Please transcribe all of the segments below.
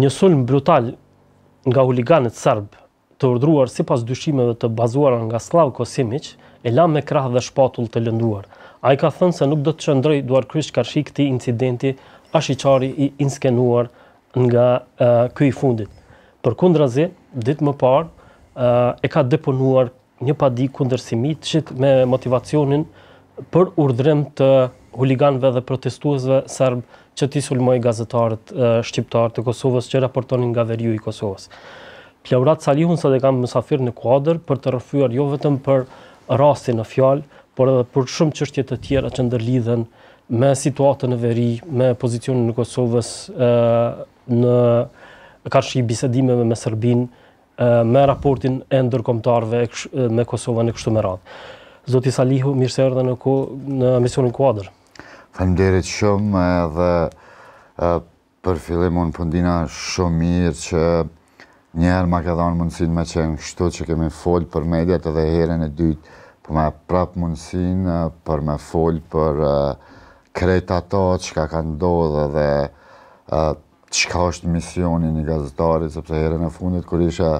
një sulm brutal nga huliganit serb të urdruar si pas dyshimeve të bazuar nga Slav Kosimic, e la me krah dhe shpatull të lënduar. A i ka thënë se nuk do të qëndrej duar krysh kërshik të incidenti a i inskenuar nga uh, këj fundit. Për ditë më par, uh, e ka deponuar një padi kundërsimi të qitë me motivacionin për urdrem të huliganve dhe protestuazve sërbë që ti sulmoj gazetarët shqiptarët të Kosovës që raportonin nga veriu i Kosovës. Pleurat Salihun sa e kam mësafir në kuadër për të rëfyar jo vetëm për rastin në fjalë, por edhe për shumë qështjet të tjera që ndërlidhen me situatën në veri, me pozicionin në Kosovës, në kashë i me Serbin, me raportin e ndërkomtarve me Kosovën e kështu me radhë. Zoti Salihu, mirëse erdhe në, në misionin kuadrë. Falemderit shumë edhe për fillim unë pëndina po shumë mirë që njerë ma ka dhonë mundësin me qenë kështu që kemi folë për mediat edhe herën e dytë për po me prapë mundësin për me folë për krejt ato, to që ka ka ndodhë dhe që ka është misioni një gazetarit sepse herën e fundit kur isha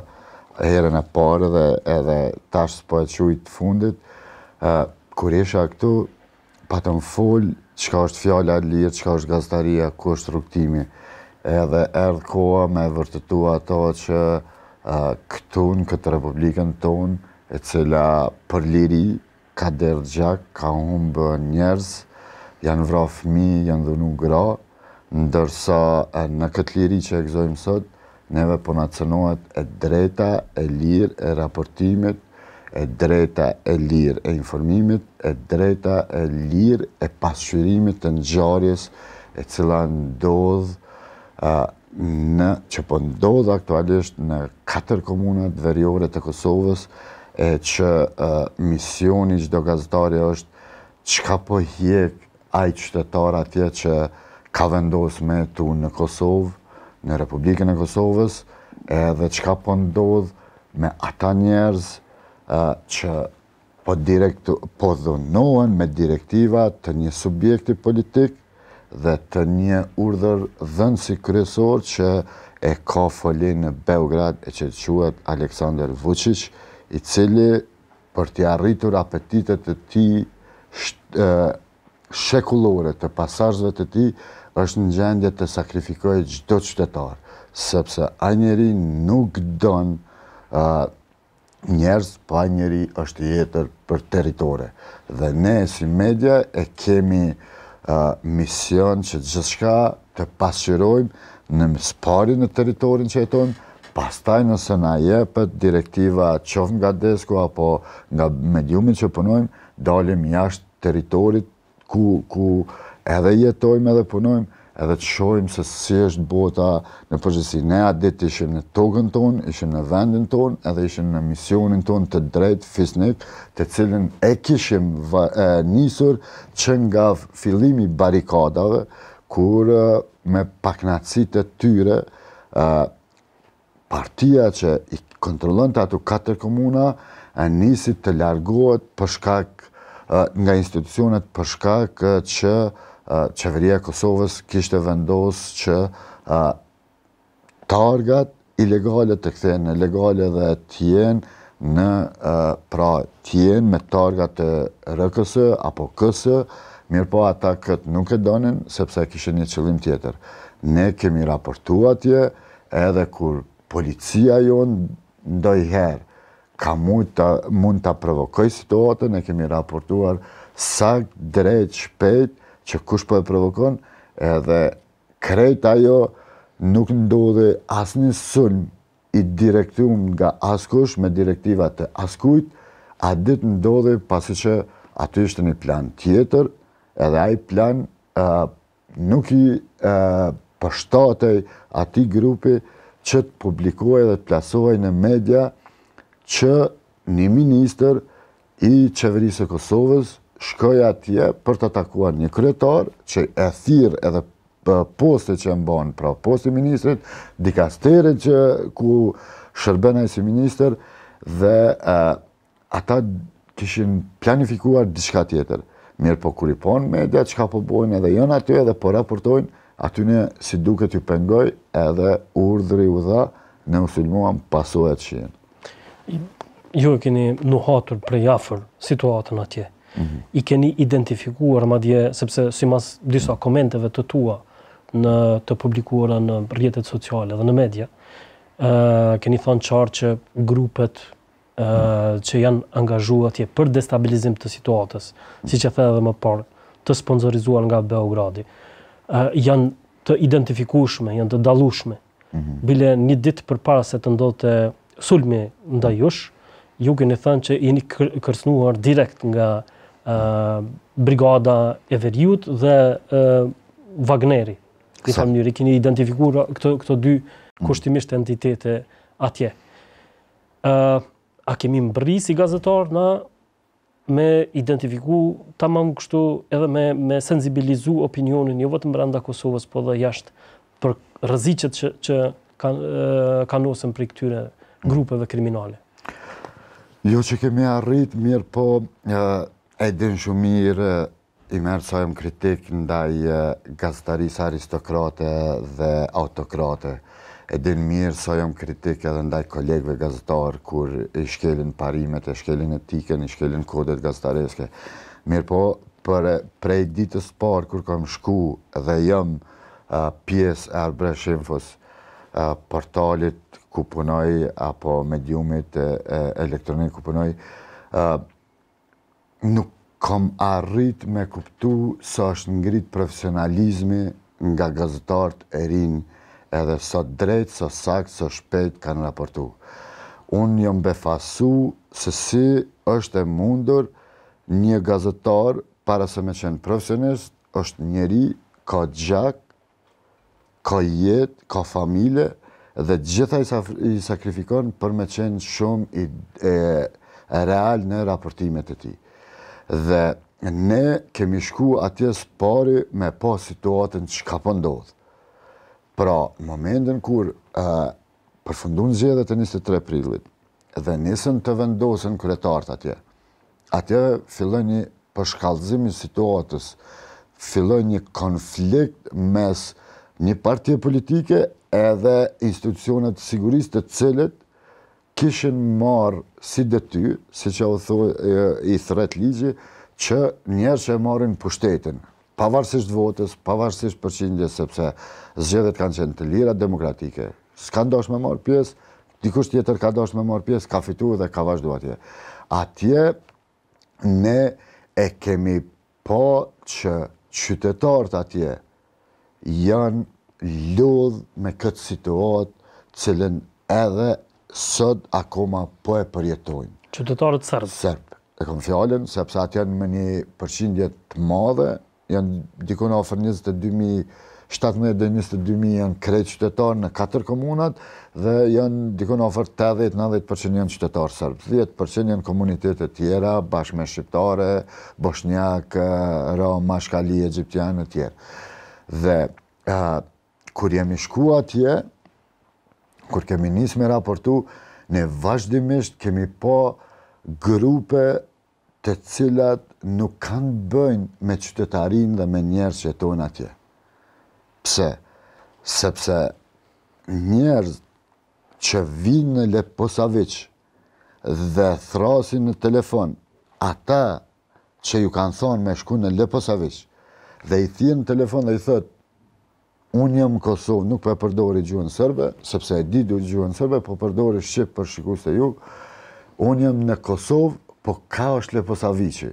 herën e parë dhe edhe tash së po e qujtë fundit kur isha këtu patëm folë qka është fjalla lirë, qka është gazetaria, ku është rukëtimi. Edhe erdhë koha me vërtetua ato që këtun, këtë republikën tonë, e cila për liri ka derdë gjak, ka humbë njerëz, janë vra fëmi, janë dhunu gra, ndërsa në këtë liri që egzojmë sot, neve po nacionohet e drejta, e lirë, e raportimit, e drejta e lirë e informimit, e drejta e lirë e pasqyrimit të nxarjes e cila ndodhë në që po ndodhë aktualisht në katër komunat verjore të Kosovës e që misioni qdo gazetari është që ka po hjek ajtë qytetar atje që ka vendos me tu në Kosovë, në Republikën e Kosovës, edhe që ka po ndodhë me ata njerëz që po direktu po dhunohen me direktiva të një subjekti politik dhe të një urdhër dhënë si kryesor që e ka foli në Beograd e që të quat Aleksandr Vucic i cili për të arritur apetitet të ti shekullore të pasajzve të ti është në gjendje të sakrifikojë gjdo qytetarë, sepse a njeri nuk donë njerës pa njeri është jetër për teritore. Dhe ne si media e kemi mision që gjithë shka të pasirojmë në mësparin në teritorin që jetojmë, pas taj nëse na jepët direktiva qovën nga desku apo nga mediumin që punojmë, dalim jashtë teritorit ku edhe jetojmë edhe punojmë, edhe të shohim se si është bota në përgjithësi. Ne atë ditë ishim në togën tonë, ishim në vendin tonë, edhe ishim në misionin tonë të drejtë fisnik, të cilin e kishim nisur që nga fillimi barikadave, kur me paknacit e tyre, partia që i kontrolën të ato katër komuna, e nisit të largohet përshkak nga institucionet përshkak që qeveria Kosovës kishte vendosë që targat ilegale të kthehen në legale dhe tjenë, në pra tjenë me targat të rëkësë apo kësë, mirë po ata këtë nuk e donin, sepse kishtë një qëllim tjetër. Ne kemi raportu atje, edhe kur policia jonë ndojherë, ka mund të provokoj situatën, e kemi raportuar sakt, drejt, shpejt, që kush po e provokon, edhe krejt ajo nuk ndodhe asni një i direktum nga askush me direktivat të askujt, a dit ndodhe pasi që aty ishte një plan tjetër, edhe aj plan nuk i pështatej ati grupi që të publikohet dhe të plasohet në media që një minister i qeverisë e Kosovës, shkoja atje për të takuar një kryetar që e thirë edhe poste që e banë, pra poste ministrit, dikasterit që ku shërbenaj si minister, dhe ata këshin planifikuar diçka tjetër. Mirë po kur i ponë media, që ka po bojnë edhe jënë aty edhe po raportojnë, aty një si duke t'ju pengoj edhe urdhëri u dha në usilmuam pasohet që jenë. Ju e keni nuhatur për jafër situatën atje. Mhm. i keni identifikuar madje sepse si mas disa komenteve të tua në të publikuara në rrjetet sociale dhe në media, ë uh, keni thënë qartë që grupet ë uh, që janë angazhuar atje për destabilizim të situatës, siç e the edhe më parë, të sponsorizuar nga Beogradi, uh, janë të identifikueshme, janë të dallueshme. Mm -hmm. Bile një ditë përpara se të ndodhte sulmi ndaj jush, ju keni thënë që jeni kërcënuar direkt nga brigada e Veriut dhe Wagneri. Në këtë mënyrë keni identifikuar këto këto dy mm. kushtimisht entitete atje. ë a kemi mbërri si gazetar në me identifiku tamam kështu edhe me me sensibilizu opinionin jo vetëm brenda Kosovës, por edhe jashtë për rreziqet që që kanë kanë për këtyre mm. grupeve kriminale. Jo që kemi arrit, mirë po E din shumë mirë, i mërë sojmë kritik ndaj gazetaris aristokrate dhe autokrate. E din mirë sojmë kritik edhe ndaj kolegve gazetarë kur i shkelin parimet, i shkelin etiken, i shkelin kodet gazetareske. Mirë po, për prej ditës parë kur kom shku dhe jëmë pjesë e arbresh infos portalit ku punoj apo mediumit elektronik ku punoj, nuk kom arrit me kuptu së është ngrit profesionalizmi nga gazetartë e rinë edhe sa drejtë, sa saktë, sa shpejtë kanë raportu. Unë jëm befasu se si është e mundur një gazetar, para se me qenë profesionist, është njeri, ka gjak, ka jet, ka familje, dhe gjitha i sakrifikon për me qenë shumë real në raportimet e ti dhe ne kemi shku atjes pari me pa situatën që ka pëndodhë. Pra, momentin kur e, përfundun zjedhe të 23 prillit dhe nisën të vendosën kretart atje, atje fillon një përshkallëzimi situatës, fillon një konflikt mes një partje politike edhe institucionet siguris të cilët kishin marë si dhe ty, si që o thuj i thret ligji, që njerë që e marën pushtetin, pavarësisht votës, pavarësisht përqindje, sepse zgjedhet kanë qenë të lirat demokratike, s'ka ndosh me marë pjesë, dikush tjetër ka ndosh me marë pjesë, ka fitu dhe ka vazhdo atje. Atje, ne e kemi po që qytetarët atje janë lodhë me këtë situatë cilën edhe sot akoma po e përjetojnë. Qytetarët sërbë? Sërbë. E kom fjallën, sepse atë janë me një përqindje të madhe, janë dikon në ofër 22.000, 17 dhe 22.000 janë krejt qytetarë në 4 komunat, dhe janë dikon ofër 80-90% janë qytetarë sërbë, 10% janë komunitetet tjera, bashkë me shqiptare, boshnjak, rom, mashkali, egyptian e Dhe, kur jemi shku atje, kur kemi njësë me raportu, ne vazhdimisht kemi po grupe të cilat nuk kanë bëjnë me qytetarin dhe me njerës që tonë atje. Pse? Sepse njerës që vinë në Leposavic dhe thrasin në telefon, ata që ju kanë thonë me shku në Leposavic dhe i thirë në telefon dhe i thëtë, unë jam Kosovë, nuk pa përdori gjuhën sërbe, sepse e di du gjuhën sërbe, po përdori Shqipë për shikus të jugë, unë jam në Kosovë, po ka është Leposavici.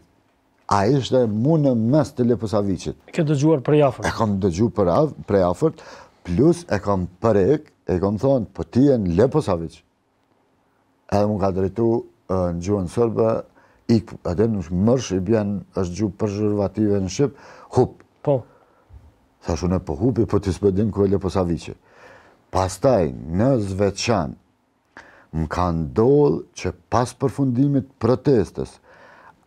A ishte mu në mes të Leposaviqit. Ke dëgjuar për jafërt? E kam dëgjuar për, për jafërt, plus e kam përrek, e kam thonë, po ti e në Leposavic. Edhe mu ka drejtu në gjuhën sërbe, ik, edhe në mërsh i bjen është gjuhë përshërvative në Shqipë, hup. Po. Sa shu në pëhupi, për të spëdin kërë lë përsa vici. Pas në zveçan, më ka ndollë që pas përfundimit protestës,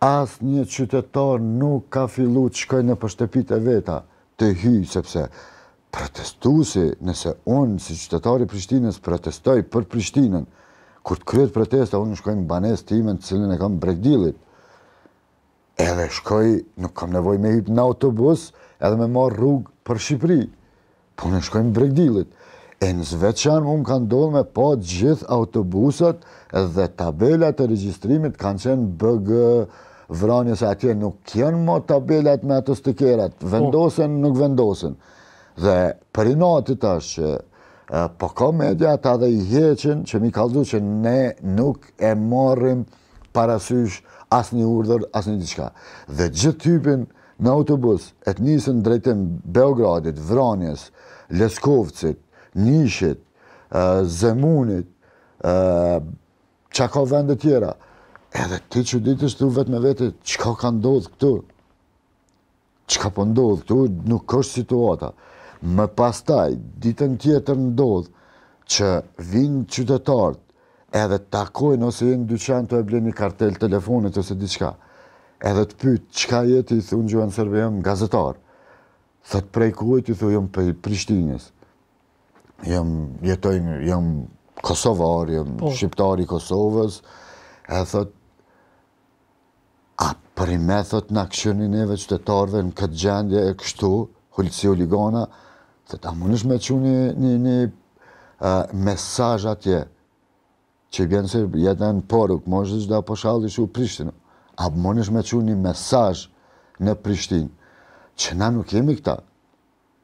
as një qytetar nuk ka fillu të shkoj në pështepit e veta të hy, sepse protestusi, nëse unë si qytetari Prishtinës protestoj për Prishtinën, kur të kryet protesta, unë shkoj në banes të imen të cilin e kam bregdilit, edhe shkoj, nuk kam nevoj me hip në autobus, edhe me marë rrugë për Shqipëri. Po ne shkojmë bregdilit. E në zveçan unë kanë dollë me po gjithë autobusat dhe tabelat e registrimit kanë qenë bëgë vranje se atje nuk kjenë mo tabelat me ato stikerat. Po. Vendosen, nuk vendosen. Dhe për i natit është që po ka media ta dhe i heqen që mi kaldu që ne nuk e marrim parasysh as një urdhër, as një diqka. Dhe gjithë typin, me autobus, e të njësën drejtën Beogradit, Vranjes, Leskovcit, Nishit, Zemunit, që ka vendet tjera. Edhe ti që ditës të vetë me vetë, që ka ka ndodhë këtu? Që ka po ndodhë këtu? Nuk është situata. Më pastaj, ditën tjetër ndodhë, që vinë qytetartë, edhe takojnë ose jenë dyqenë të e bleni kartel, telefonit ose diqka edhe të pyt, qka jeti, i thunë Gjohan Serbe, jam gazetar. Thët prej kujtë, i thunë, jam prej Prishtinës. Jam jetojnë, jam Kosovar, jam po. Shqiptari Kosovës. E thët, a për i me thët në akshonin e qytetarve në këtë gjendje e kështu, hulci oligona, ligona, thët, a më nëshë me që një, një, një mesaj atje, që i bjenë se jetën në poruk, mështë dhe po që u Prishtinë a më me nëshme që një mesaj në Prishtin, që na nuk jemi këta,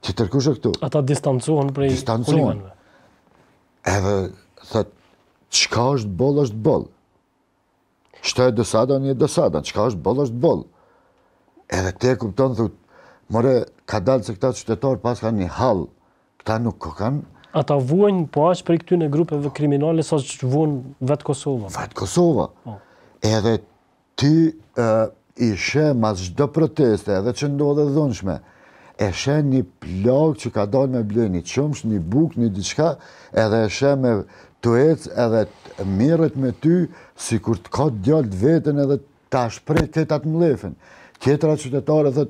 që tërkushë e këtu. A ta distancuan prej kulimenve. Edhe, që ka është bol, është bol. Qëta e dësadan, një dësadan, që është bol, është bol. Edhe këte e kuptonë, dhe mëre, ka dalë se këta qytetarë pas ka një halë, këta nuk këkanë. kanë. A ta vuajnë po ashtë për i këtyne grupeve kriminale, sa që vuajnë vetë Kosova? Vetë Kosova. Po. Edhe ti ishe ma gjdo proteste edhe që ndodhe dhunshme, e shë një plogë që ka dojnë me blenë, një qëmsh, një bukë, një diçka, edhe e shë me të ecë edhe mirët me ty, si kur të ka djallë të vetën edhe të ashprejt të të mlefin. Kjetra qytetarë, dhe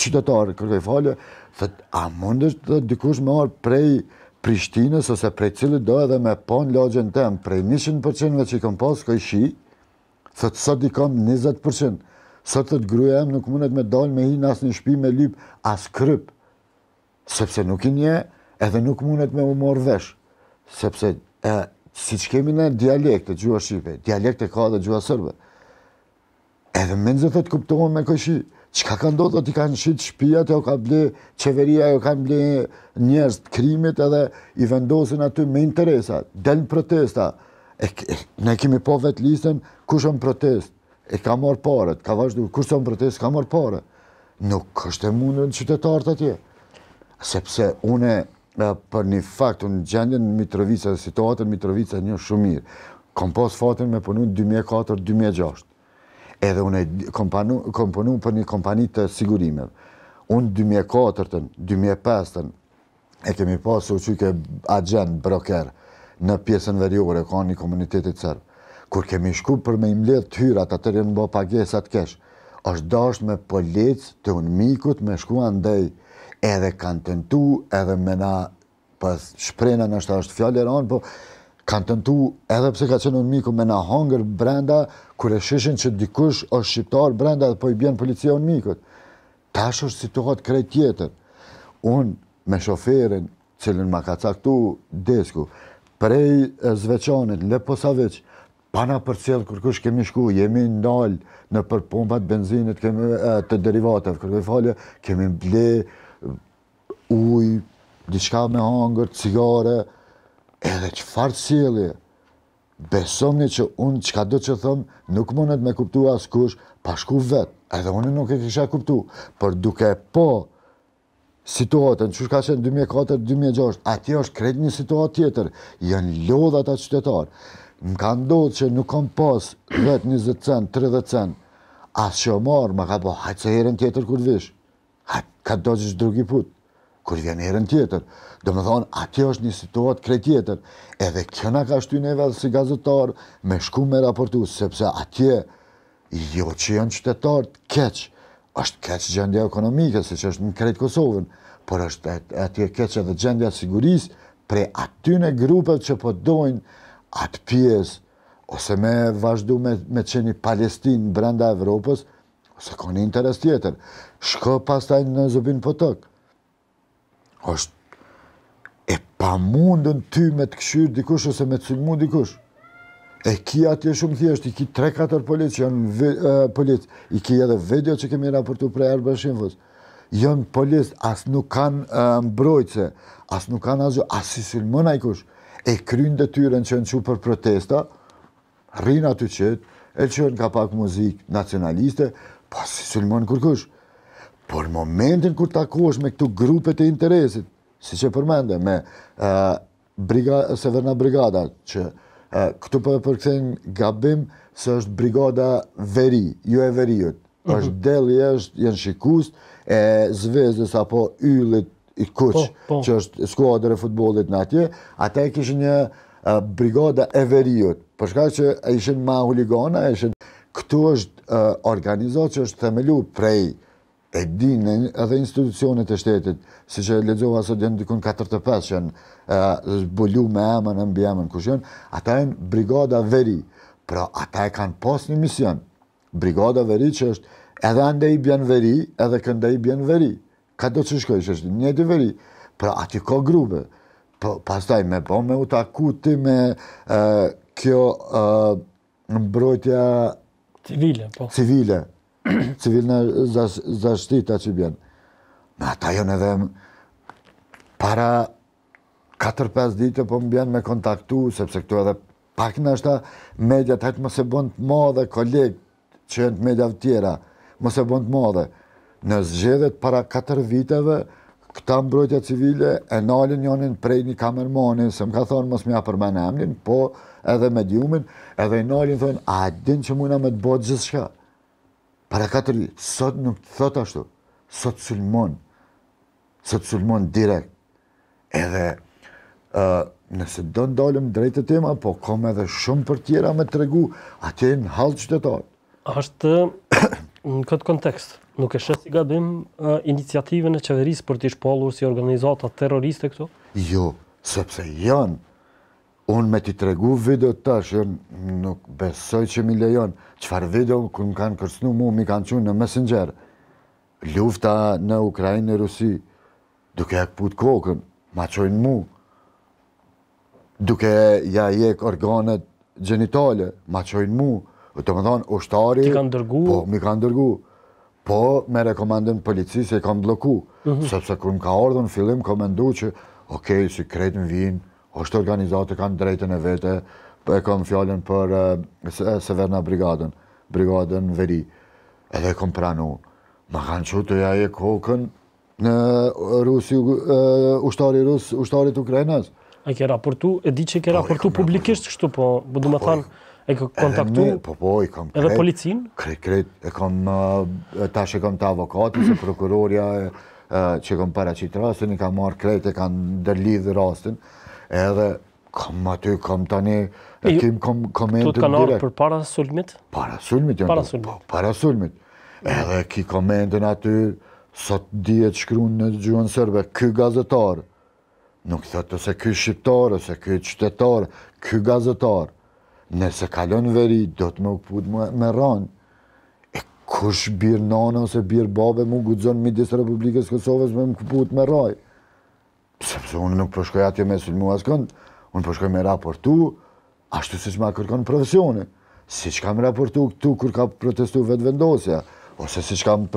qytetarë, kërkoj falë, dhe a mundësht dhe dikush me orë prej Prishtinës, ose prej cilë dojë dhe me pon lojën temë, prej 100% që i kom posë, kë i shi, thëtë sot i kam 20%, sot të gruja em nuk mundet me dalë, me hinë asë në shpi, me lypë, asë krypë, sepse nuk i nje, edhe nuk mundet me u morë vesh, sepse, si që kemi në dialekte, gjua Shqipe, dialekte ka dhe gjua Sërbe, edhe menzë thëtë kuptohon me këshi, qka ka ndodhë, ti kanë shqit shpijat, jo ka ble, qeveria, jo ka ble njerës të krimit, edhe i vendosin aty me interesat, delën protesta ne kemi po vetë listën, kush është në protest, e ka marë paret, ka vazhdu, kush është në protest, ka marë paret. Nuk është e mundën në qytetarët atje. Sepse une, për një fakt, unë gjendjen në Mitrovica, situatën në Mitrovica një shumë mirë. Kom pos fatin me punu në 2004-2006. Edhe une kom punu për një kompani të sigurimeve. Unë 2004-2005 e kemi pasë u që ke agent, broker, në pjesën veriore, ka një komunitetit sërbë. Kur kemi shku për me imledh të hyrat, atër e në bo pagesat kesh, është dasht me polic të unë mikut me shku andej edhe kanë ndu edhe me na pas po shprena nështë është fjallë e ranë, po kanë ndu edhe pse ka qenë unë miku me na hongër brenda, kur e shishin që dikush është shqiptar brenda dhe po i bjenë policia unë mikut. Tash është situatë krej tjetër. Unë me shoferin, cilin ma ka caktu desku, prej zveçanit, në posavec, pana për cilë, kërkush kemi shku, jemi ndalë në përpumpat benzinit, kemi të derivatev, kërkush kemi falje, kemi ble, uj, diçka me hangër, cigare, edhe që farë cilë, besom një që unë, qka do që thëmë, nuk mundet me kuptu as kush, pashku vetë, edhe unë nuk e kisha kuptu, për duke po, situatën, që ka qenë 2004-2006, ati është kretë një situatë tjetër, janë lodhat atë qytetarë. Më ka ndodhë që nuk kam pas vetë 20 cent, 30 cent, asë që marë, më ka po, hajtë se herën tjetër kur vishë, hajtë, ka do që drugi putë, kur vjenë herën tjetër. Do më thonë, ati është një situatë kretë tjetër, edhe këna ka shtu neve dhe si gazetarë, me shku me raportu, sepse atje, jo që janë qytetarë, keqë, është keqë gjendja ekonomike, se që është në kretë Kosovën, por është atje e keqë edhe gjendja siguris pre atyne grupet që po dojnë atë pjesë, ose me vazhdu me qeni Palestinë në brenda Evropës, ose ka një interes tjetër. Shko pas taj në zubin po është e pa mundën ty me të këshyrë dikush ose me të sëmë mund dikush. E ki atje shumë thjesht, i ki 3-4 polit janë polit, i ki edhe video që kemi raportu për Arba Erbashin, fëtë. Jënë asë nuk kanë mbrojtëse, asë nuk kanë asë, asë si sulmëna i kush, e krynë dhe tyren që në që për protesta, rinë aty qëtë, e që në ka pak muzikë nacionaliste, po si sulmën kërkush. Por momentin kër takosh me këtu grupet e interesit, si që përmende, me e, se Severna Brigada, që Këtu për po përkëthejmë gabim se është brigada veri, ju jo e veriut. Mhm. është deli është jenë shikust e zvezës apo yllit i kuq po, po. që është skuadrë e futbolit në atje. Ata e kishë një brigada e veriut, përshka që ishin ma huligana, ishin... Këtu është organizatë që është themelu prej e din edhe institucionet e shtetit, si që ledzova sot janë dikun 45 që janë bëllu me emën, mbi emën, kush janë, ata janë brigada veri, pra ata e kanë pas një mision, brigada veri që është edhe ande i bjen veri, edhe kënde i bjen veri, ka do që shkoj që është një të veri, pra ati ka grube, pas po, pastaj me po me u taku ti me kjo mbrojtja civile, po. civile, civilna zaštita që bjen. Në ata jënë edhe para 4-5 dite po më bjen me kontaktu, sepse këtu edhe pak në është ta të hajtë mëse bënd të madhe kolegë që jënë të të tjera, mëse bënd të madhe. Në zgjedhet para 4 viteve, këta mbrojtja civile e nalin njënin prej një kamermonin se më ka thonë mos mja për menemlin, po edhe mediumin, edhe i nalin thonë, a din që muna me të botë gjithë shka? Para katëri, sot nuk të thot ashtu, sot sulmon, sot sulmon direkt. Edhe, nëse do në dalëm drejtë të tema, po kom edhe shumë për tjera me të regu, aty e në halë qytetarë. Ashtë në këtë kontekst, nuk e shështë i gabim iniciativën e qeverisë për t'i ishpallur si organizatat terroriste këto? Jo, sepse janë, Unë me ti tregu video të tash, jo, nuk besoj që mi lejon, qëfar video ku kanë kërsnu mu, mi kanë qunë në Messenger, lufta në Ukrajinë e Rusi, duke e këput kokën, ma qojnë mu, duke ja jek organet gjenitale, ma qojnë mu, të më thonë, ushtari... Ti kanë dërgu? Po, mi kanë dërgu, po me rekomendin polici se i kanë bloku, mhm. sepse ku më ka ardhën, fillim, komendu që, okej, si kretën vinë, është organizatë, kanë drejtën e vete, e kom fjallën për Severna Brigadën, Brigadën Veri, edhe kom pranu. Ma kanë që të ja e kokën në Rusi, ushtari Rusë, ushtari të Ukrajinës. E ke raportu, e di që ke po, raportu publikisht kështu, po, po du me po, thanë, e ke kontaktu edhe policinë? Kret, kret, e kom, tash e kom të avokatë, se prokurorja që kom para qitë rastin, i kam marrë kret, e kanë dërlidhë rastin, edhe kam aty, kam tani, e kim kam e ndërë direkt. Tu të nërë për para sulmit? Para sulmit, të, po, para sulmit. Edhe ki komentën aty, ndërë aty, sot dhjet shkru në gjuhën sërbe, ky gazetar, nuk thëtë ose ky shqiptar, ose ky qytetar, ky gazetar, nëse kalon veri, do të më put më ranë. e kush birë nana ose birë babe, mu gudzon midis Republikës Kosovës, me më put më rajë sepse unë nuk përshkoj atje me sulmu asë kënd, unë përshkoj me raportu, ashtu si që ma kërkon profesione, si që kam raportu këtu kur ka protestu vetë vendosja, ose si që kam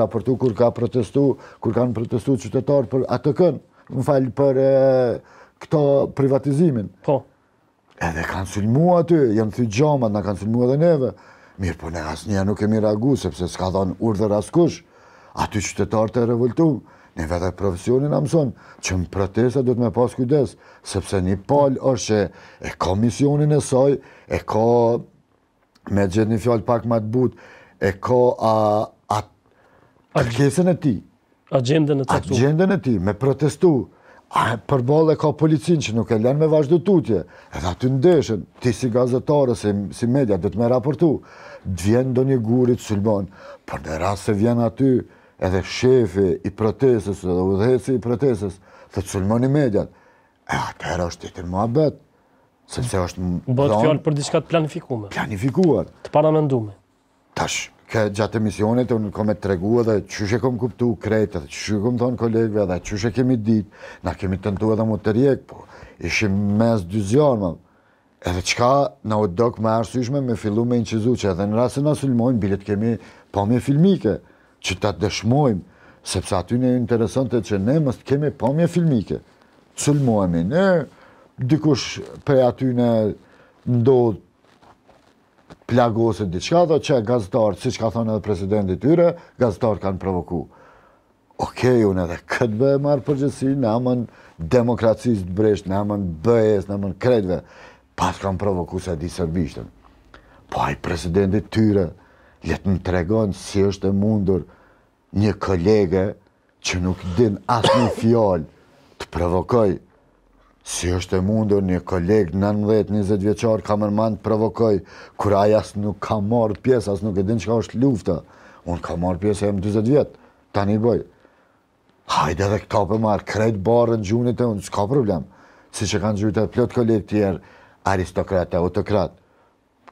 raportu kur ka protestu, kur kanë protestu qytetarë për atë kënd, më falë për e, këto privatizimin. Po. Edhe kanë sulmu aty, janë thy gjamat, na kanë sulmu edhe neve, mirë po ne asë nuk kemi ragu, sepse s'ka dhanë urdhër askush, aty qytetarë të revoltumë, Një vetë e profesionin amëson, që në protesta dhëtë me pas kujdes, sepse një palë është që e ka misionin e saj, e ka me gjithë një fjallë pak ma të butë, e ka a, e ti. Agendën e të këtu. Agendën e ti, me protestu. A, për bolë e ka policin që nuk e lenë me vazhdo tutje. Edhe aty ndeshën, ti si gazetarë, si, si media, dhëtë me raportu. Dvjen do një gurit sulbon, për në rrasë se vjen aty, edhe shefi i protesës, edhe udhëheci i protesës, dhe të sulmoni medjat, e atëherë është të të më abet, sepse është... Bëtë fjallë për diçka të planifikume. Planifikuar. Të paramendume. Tash, ke gjatë emisionit, unë kom e të regu edhe qështë e kom kuptu krejtë, dhe qështë e kom thonë kolegve, dhe qështë e kemi ditë, na kemi të ndu edhe më të rjekë, po, ishim mes dy zionë, edhe qka në odokë më arsyshme me fillu me inqizu, që edhe në rrasë në sulmojnë, bilet kemi pomje filmike që ta dëshmojmë, sepse aty në interesën që ne mështë kemi pëmje filmike. cëllmojme, ne dikush për aty në ndodhë plagosit diqka dhe që gazetarët, si që ka thonë edhe presidentit tyre, gazetarët kanë provoku. Okej, unë edhe këtë bëhe marë përgjësi, në amën demokracisë të breshtë, në amën bëhes, në amën kretve, pas kanë provoku se di sërbishtën. Po ajë presidentit tyre, letë më tregonë si është e mundur një kolege që nuk din asë një fjallë të provokoj. Si është e mundur një kolegë 19-20 vjeqarë ka mërmanë të provokoj, kur aja asë nuk ka marrë pjesë, asë nuk e din që ka është lufta. Unë ka marrë pjesë e më 20 vjetë, ta një bojë. Hajde dhe këta për marë, krejtë barë në gjunit e unë, s'ka problem. Si që kanë gjujtë e plotë kolegë tjerë, aristokrate, autokrate,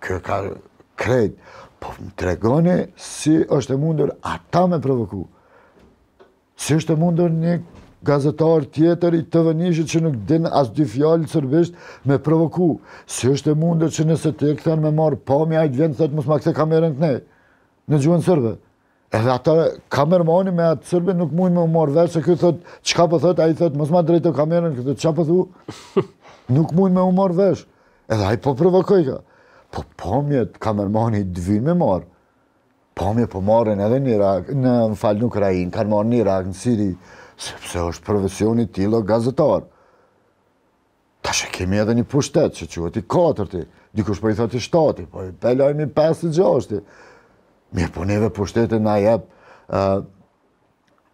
kjo ka krejtë po më tregoni si është e mundur ata me provoku. Si është e mundur një gazetar tjetër i të vënishë që nuk din as dy fjallë sërbisht me provoku. Si është e mundur që nëse të e këthen me marë pami, a i të vjenë të të musma ma këthe kamerën të nejë, në gjuhën sërbë. Edhe ata kamermani me atë sërbë nuk mund me marë vërë që këtë thëtë, qka për po thëtë, a i thëtë, musma ma drejtë të kamerën, këtë qa për po thu, nuk mund me marë vërë. Edhe a i po provokoj ka po pomje kamermani dvy me marë. Pomje po, po marën edhe në Irak, në falë në Ukrajin, kanë marën në Irak, në Siri, sepse është profesioni tilo gazetarë. Ta shë kemi edhe një pushtet që që vëti katërti, dikush për po i thoti shtati, po i pelojmi 5 të gjashti. Mi e puneve po pushtetën na jep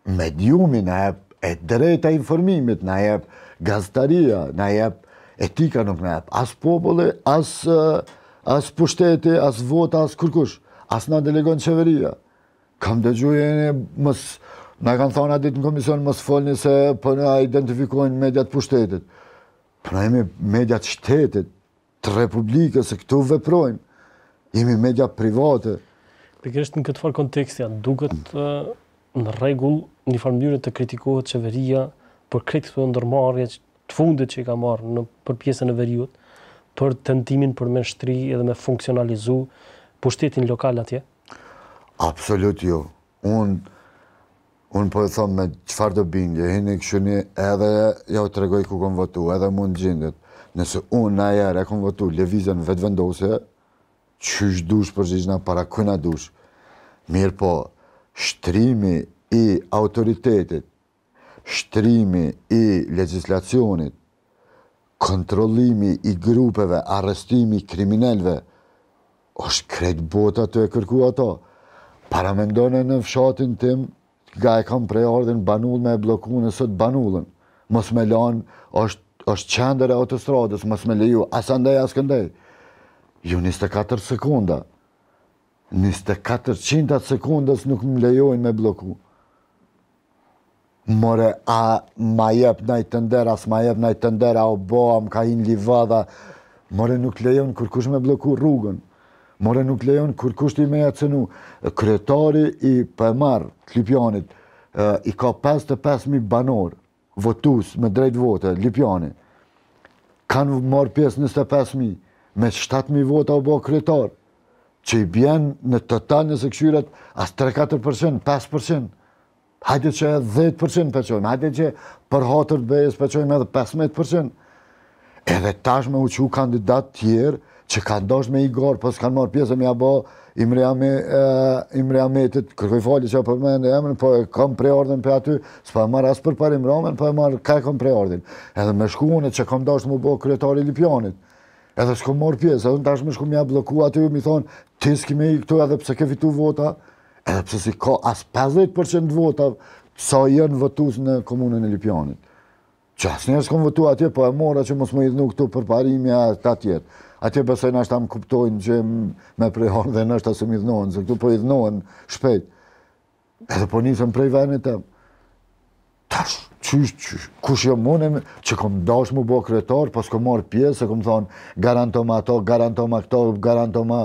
mediumi, na jep e drejta informimit, na jep gazetaria, na jep etika nuk na jep. As populli, as as pushteti, as vota, as kërkush, as në delegon qeveria. Kam dhe gjujeni, në kanë thonë ditë në komision, mësë folni se përna po identifikojnë mediat pushtetit. Përna jemi mediat shtetit, të republikës, e këtu veprojmë. Jemi media private. Pikrështë në këtë farë kontekst, janë duket në regull një farë mënyrë të kritikohet qeveria për kretë të ndërmarje, të fundit që i ka marë në për pjesën e veriut, për tentimin për me shtri edhe me funksionalizu pushtetin lokal atje? Absolut jo. Unë un po e thom me qëfar do bindje, hini këshu një edhe ja u tregoj ku kom votu, edhe mund gjindet. Nëse unë na jere kom votu levizën vetë vendose, qysh dush për zhizhna, para kuna dush. Mirë po, shtrimi i autoritetit, shtrimi i legislacionit, kontrolimi i grupeve, arrestimi kriminelve, është krejt bota të e kërku ato. Paramendone në fshatin tim, ga e kam prej ardhin banull me e bloku sot banullën. Mos me lanë, është, është qender e autostradës, mos me leju, asë ndaj, asë këndaj. Ju 24 sekunda, 24 cintat sekundës nuk me lejojnë me bloku more, a ma jep nëj të ndera, as ma jep nëj të ndera, o bo, a më ka hinë livada, more nuk lejon kur kush me bloku rrugën, more nuk lejon kur kush ti me jacenu. Kretari i përmar, Lipjanit, i ka 55.000 banor, votus me drejt vote, Lipjani, kanë marë pjesë 25.000, me 7.000 vota o bo kretarë, që i bjenë në total nëse këshyret, as 3-4%, 5%, hajde që 10% peqojmë, hajde që për hatër të bëjës peqojmë edhe 15%. Edhe tash me uqu kandidat tjerë që ka ndosht me Igor, po s'kan marë pjesë me abo Imrea Metit, kërkoj fali që për me në po e kom preordin për aty, s'pa e marë asë për parim Romen, po e marë ka e kom preordin. Edhe me shku unë që ka ndosht mu bo kryetari Lipjanit Edhe s'ku marë pjesë, edhe në tash me shku me bloku aty, mi thonë, ti s'ki me i këtu edhe pëse ke fitu vota, edhe pëse si ka asë 50% vota sa jënë vëtus në komunën e Lipjanit. Që asë njerës kom vëtu atje, po e mora që mos më idhnu këtu përparimja të atjetë. Atje besoj në ashtë ta më kuptojnë që me prejhonë dhe në ashtë asë më idhnuën, se këtu po idhnuën shpejt. Edhe po njësëm prej venit Tash, qysh, qysh, kush jo mënim, që kom dosh mu bo kretor, po s'kom marë pjesë, se kom thonë, garantoma ato, garantoma këto, garantoma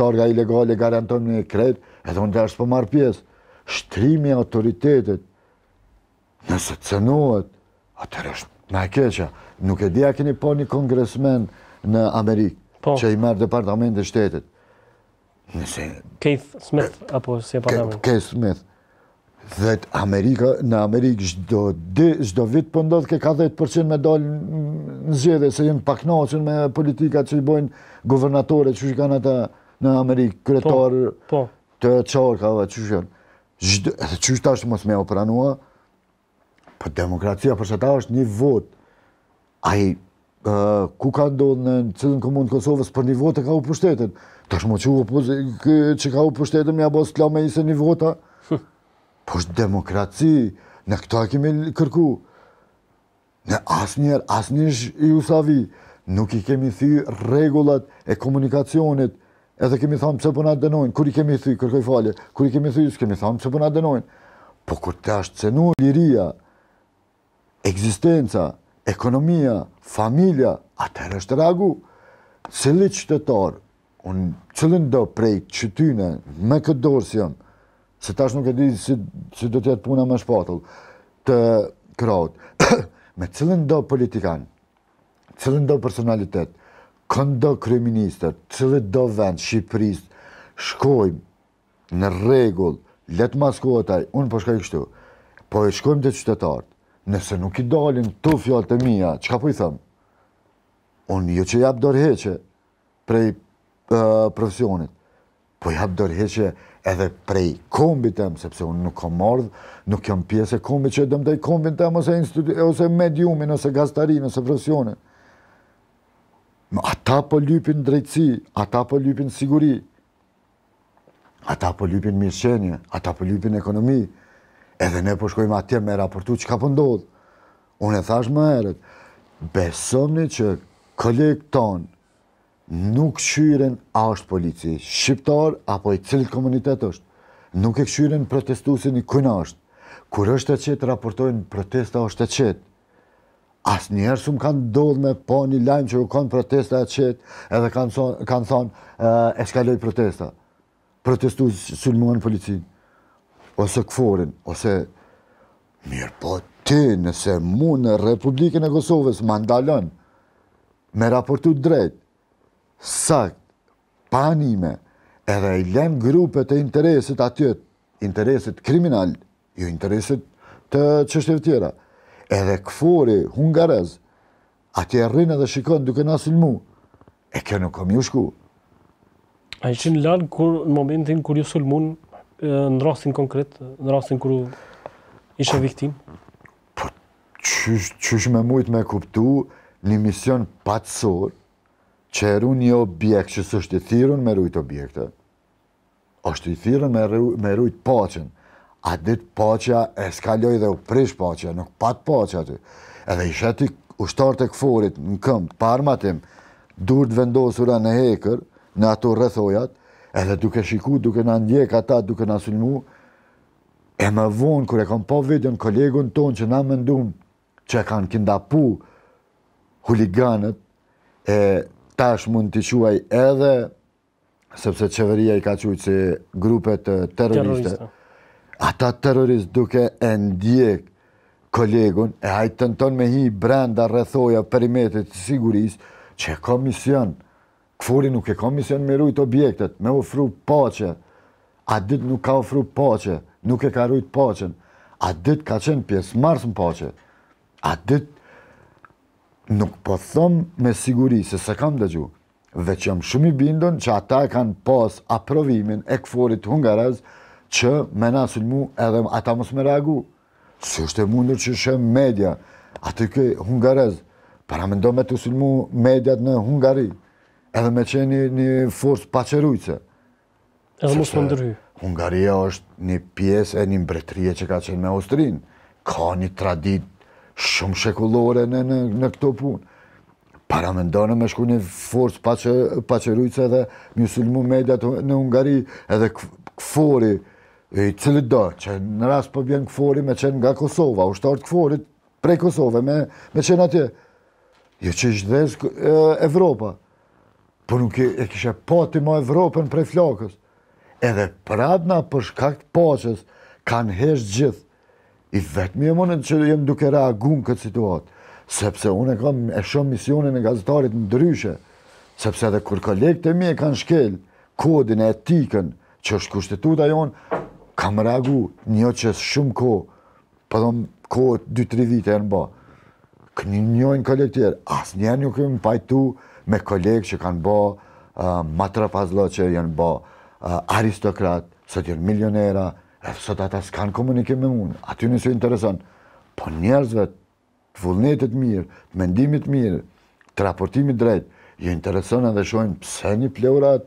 torga ilegale, garantoma kretë, edhe unë dërshë për po marë pjesë, shtrimi autoritetit, nëse të cënohet, atër është me keqa, nuk e dija keni po një kongresmen në Amerikë, po. që i marë departamentet shtetit, Keith Smith, apo si e parlament? Keith Smith. Dhe Amerika, në Amerikë, zdo vit përndodhë, po ke ka 10% me dollë në zjedhe, se jenë paknoqën me politika që i bojnë guvernatore, që i kanë ata në Amerikë, kretarë, të qarë ka dhe qyshën, edhe qysh ta është mos me opranua, për po demokracia për shëta është një vot, a i ku ka ndodhë në cilën komunë të Kosovës për një vot e ka u pushtetin, të është më që, opozi, që ka u pushtetin me abos të me njëse një vota, po është demokraci, në këto e kemi kërku, në asë njerë, asë njësh i usavi, nuk i kemi thy regullat e komunikacionit, edhe kemi thamë pëse përna po dënojnë, kur i kemi thuj, kërkoj falje, kur i kemi thuj, kemi thamë pëse përna po dënojnë. Po kur të ashtë cenu liria, egzistenca, ekonomia, familja, atër është reagu. Cili qytetar, unë cilin do prej qëtyne, me këtë dorës jam, se tash nuk e di si, si do tjetë puna më shpatull, të kraut, me cilin do politikan, cilin do personalitet, këndo kryeministër, cilë do vend, Shqipëris, shkojmë në regullë, letë maskuataj, unë po shkoj kështu, po e shkojmë të qytetartë, nëse nuk i dalin të fjallë të mija, që ka po i thëmë? Unë jo që jabë dorheqe prej profesionit, po jabë dorheqe edhe prej kombit të më, sepse unë nuk kam mordhë, nuk jam pjesë e kombi që e dëmë të i kombi të më, ose mediumin, ose gastarin, ose profesionit. Ata po lypin drejtësi, ata po lypin siguri, ata po lypin mirëshenje, ata po lypin ekonomi, edhe ne po shkojmë atje me raportu që ka pëndodhë. Po Unë e thash më erët, besoni që kolegë tonë nuk shyren a është polici, shqiptar apo i cilë komunitet është, nuk e këshyren protestusin i kuna është, kur është të qetë raportojnë protesta është të qetë, Asë njerë su më kanë dodhë me po një lajmë që konë protesta e qëtë edhe kanë thonë eskaloj protesta. Protestu i sulmonë policin. Ose këforin, ose... Mirë po ti nëse mu në Republikën e Kosovës më ndalon me raportu drejt, sakt, panime, edhe i lem grupe të interesit atyët, interesit kriminal, ju jo interesit të qështjeve tjera edhe këfori, hungarez, ati e rrinë edhe shikon duke nasil mu, e kjo nuk kom ju shku. A i qenë kur, në momentin kur ju sulmun, në rastin konkret, në rastin kur ishe viktim? Po, që qysh me mujtë me kuptu një mision patsor që eru një objekt që së është i thirën me rujtë objekte, është i thirën me, rujt, me rujtë pacën, A dit pacja e skaloj dhe u prish pacja, nuk pat pacja ty. Edhe ishe ty ushtar të këforit në këmë, par matim, dur të vendosur në hekër, në ato rrethojat, edhe duke shiku, duke në ndjek ata, duke në sulmu, e më vonë, kër e kom po vidion kolegun ton që na mëndum që kanë kindapu huliganët, e tash mund të quaj edhe, sepse qeveria i ka quaj që grupet terroriste, Ata terrorist duke e ndjek kolegun e hajtë të nëton me hi brenda rrethoja perimetrit të siguris që e komision, Këfori nuk e komision me rujt objektet, me ofru pache, a dit nuk ka ofru pache, nuk e ka rujt pachen, a dit ka qenë pjesë mars në pache, a dit nuk po thëmë me siguris se se kam dhe gju, dhe që jam shumë i bindon që ata e kanë pas aprovimin e këforit hungarez, që me na sulmu edhe ata mos me reagu. Si është e mundur që shëm media, aty kë hungarez, para me ndo me të sulmu mediat në Hungari, edhe me qeni një, forcë forës pacerujtëse. Edhe mos me ndryhë. Hungaria është një pjesë e një mbretrije që ka qenë me Austrinë. Ka një tradit shumë shekullore në, në, këto punë. Para me ndonë me shku një forcë pacerujtëse edhe mjusulmu mediat në Hungari edhe këfori. E i cili do, që në rast për po bjenë këfori me qenë nga Kosova, u shtartë prej Kosova me qenë atje. Je që ishtë dhe Evropa, për po nuk e kishe pati ma Evropën prej flakës. Edhe pradna për shkakt pachës kanë heshtë gjithë. I vetëmi e mënën që jem duke reagun këtë situatë, sepse unë e kam e shumë misionin e gazetarit në dryshe, sepse edhe kur kolekte mi e kanë shkel kodin e etikën, që është kushtetuta jonë, kam reagu një që shumë ko, përdojmë ko 2-3 vite e në ba, këni njojnë kolektier, asë njerë një këmë pajtu me kolegë që kanë ba, matra pazlo që janë ba, aristokrat, sot janë milionera, sot ata s'kanë komunikim me unë, aty nësë intereson, po njerëzve të vullnetit mirë, të mendimit mirë, të raportimit drejt, ju intereson edhe shojnë pse një pleurat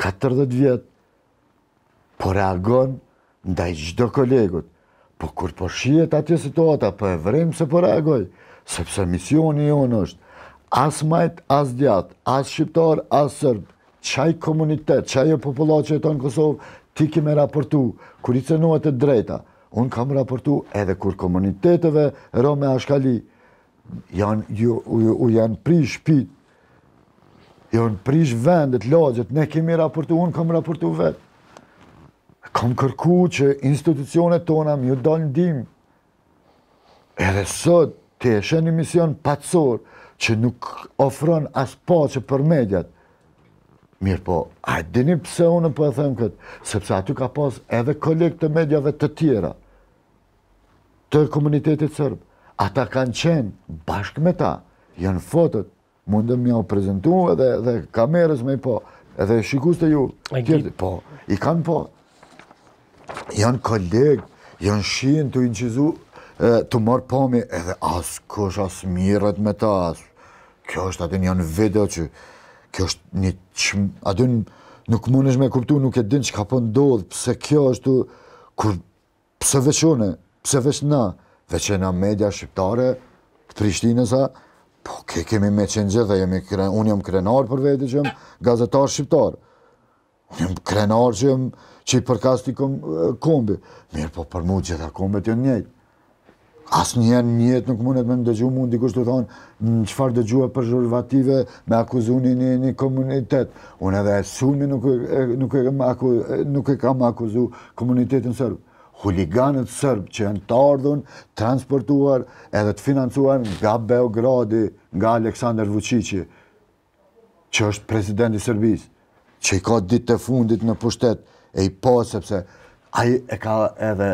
40 vjetë, po reagonë nda i gjdo kolegut, po kur po shiet atje situata, po e vrem se po reagoj, sepse misioni jo në është, as majt, as djat, as shqiptar, as sërb, qaj komunitet, qaj e populat që e tonë Kosovë, ti kime raportu, kur i cenuat e drejta, unë kam raportu edhe kur komuniteteve Rome Ashkali, u janë prish shpit, u janë prish vendet, lagjet, ne kemi raportu, unë kam raportu vetë kam kërku që institucionet tona mi u dalë ndim. Edhe sot, të eshe një mision patsor, që nuk ofron as pa që për medjat. Mirë po, a dini pse unë për po e thëmë këtë, sepse aty ka pas edhe kolekt të medjave të tjera, të komunitetit sërbë. Ata kanë qenë bashkë me ta, janë fotët, mundëm mja u prezentu edhe, edhe kamerës me i po, edhe shikus të ju, po, i kanë po, janë kolegë, janë shien të inqizu, të marë pami, edhe asë kësh asë mirët me ta, asë, kjo është atë një janë video që, kjo është një qëmë, atë nuk mund është me kuptu, nuk e din që ka po pëse kjo është kur pëse veçone, pëse veç na, veçena media shqiptare, këtë Prishtinë sa, po ke kemi me qenë dhe unë jam krenar për vetë që jam gazetar shqiptar, unë jam krenar që jam, që i përkasti kombi. Mirë, po për mu gjitha kombet janë njëjtë. Asë një njëtë nuk mundet me ndëgju mund, dikush të thonë, në qëfar dëgju për zhërvative me akuzuni një, një komunitet. Unë edhe e sumi nuk, nuk, nuk, e kam akuzu komunitetin sërbë huliganët sërbë që janë të ardhën, transportuar edhe të financuar nga Beogradi, nga Aleksandar Vucici, që është prezidenti Sërbis, që i ka ditë të fundit në pushtet, e i po, sepse aji e ka edhe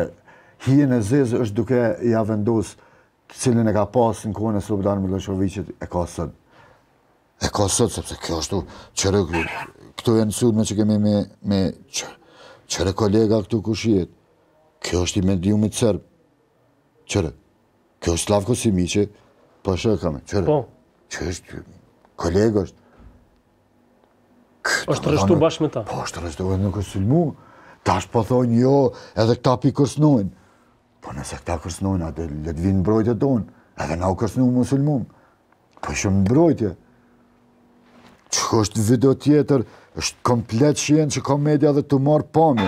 hien e zizë është duke i avendus cilin e ka pas në kone së Lopdan e ka sëtë. E ka sëtë, sepse kjo është qërë këtu, këtu e në sëtëme që kemi me qërë kolega këtu kushijet, kjo është i mediumit sërbë, qërë, kjo është Slavko Simiqe, për po shërë kamë, qërë, po. që është kolega është, është rështu bashkë me ta? Po, është rështu edhe nuk është sëllmu. Ta është po thonë jo, edhe këta pi kërsnojnë. Po nëse këta kërsnojnë, atë le të vinë mbrojtje tonë. Edhe na u kërsnu më sulmu. Po shumë mbrojtje. Që është video tjetër, është komplet shenë që ka media dhe të marë pami.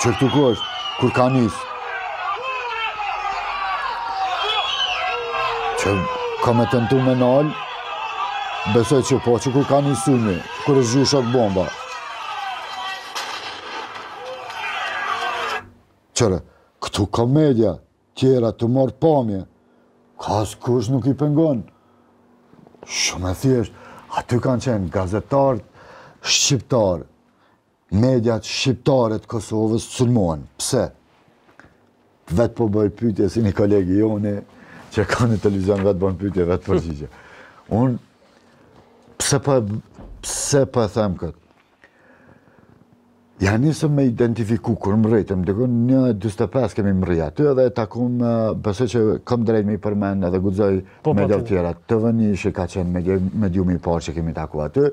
Që këtu kështë, kur ka njësë. Që ka me tentu me nalë, Besoj që po që kur ka një sulmi, kur është gjushat bomba. Qërë, këtu komedia, tjera të morë pamje, ka kush nuk i pëngon. Shumë e thjesht, aty kanë qenë gazetarët shqiptarë, mediat shqiptarë të Kosovës të sulmonë. Pse? Vetë po bëjë pytje si një kolegi joni, që ka në televizion vetë bëjë pytje, vetë përgjigje. Unë pse për thamë këtë? kët. Ja nisëm me identifiku kur më rritë, më dikun një dhe kemi më rritë aty edhe takun, besoj që kam drejt me i përmenë edhe gudzoj po, po, me po. dhe tjera. Të dhe ka qenë me, djumi i parë që kemi taku aty.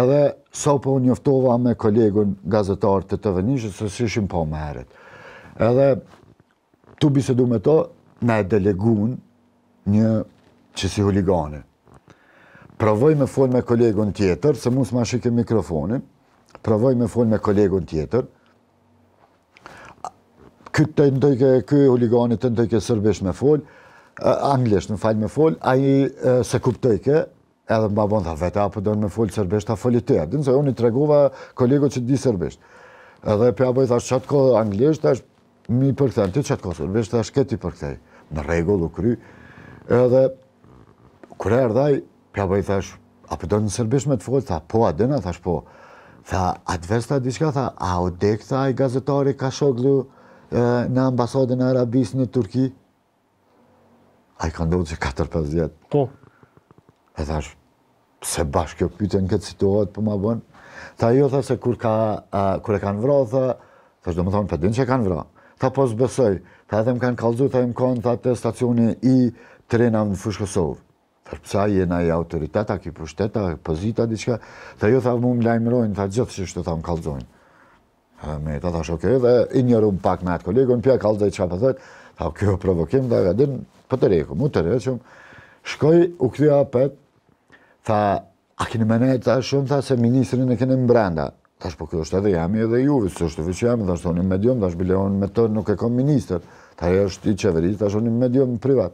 Edhe sa po njoftova me kolegun gazetar të të vënishë, së si po më Edhe tu bisedu me to, na e delegun një që si huligane pravoj me fol me kolegun tjetër, se mund s'ma shikim mikrofonin, pravoj me fol me kolegun tjetër, këtë të ndojke, këtë huliganit të ndojke sërbesh me fol, anglesh në fal me fol, a i se kuptojke, edhe më babon dhe vete, apë po dojnë me fol sërbesh, a fol të jetin, se unë i tregova kolego që di sërbesh. Edhe për aboj thash qatë kohë anglesh, thash mi përkëthen, ti qatë kohë sërbesh, thash këti përkëthej, në regullu kry, edhe kërë erdhaj, Pra bëj, po thash, a përdojnë po në sërbisht me të folë? Tha, po, a dëna, thash, po. Tha, a të diqka, tha, a o dek, tha, i gazetari ka shoglu në ambasadën Arabisë në Turki? A i ka ndohë që 4-5 jetë. Po. E thash, se bashkë kjo pyte në këtë situatë për po ma bënë. Tha, jo, thash, se kur ka, kur e kanë vra, tha, thash, do më thonë, përdo që e kanë vra. Tha, po, së bësoj. Tha, edhe më kanë kalzu, tha, më kanë, tha, të stacioni i trena në fushë Kosovë. Tha, jena i autoriteta, ki pushteta, pozita, diqka. Tha, jo, tha, mu më lajmërojnë, tha, gjithë që shtu, tha, më kalzojnë. me, ta thash, okej, dhe i njërë unë pak me atë kolegon, pja kalzoj, qa pëthet, po tha, kjo provokim, dhe e din, për po të reku, mu të reqëm, shkoj, u këtë pet, tha, a kini mene, ta shumë, tha, se ministrin e kini më brenda. Tha, shpo, kjo është edhe jam edhe juve, së është të jam, dhe është me nuk e kom privat.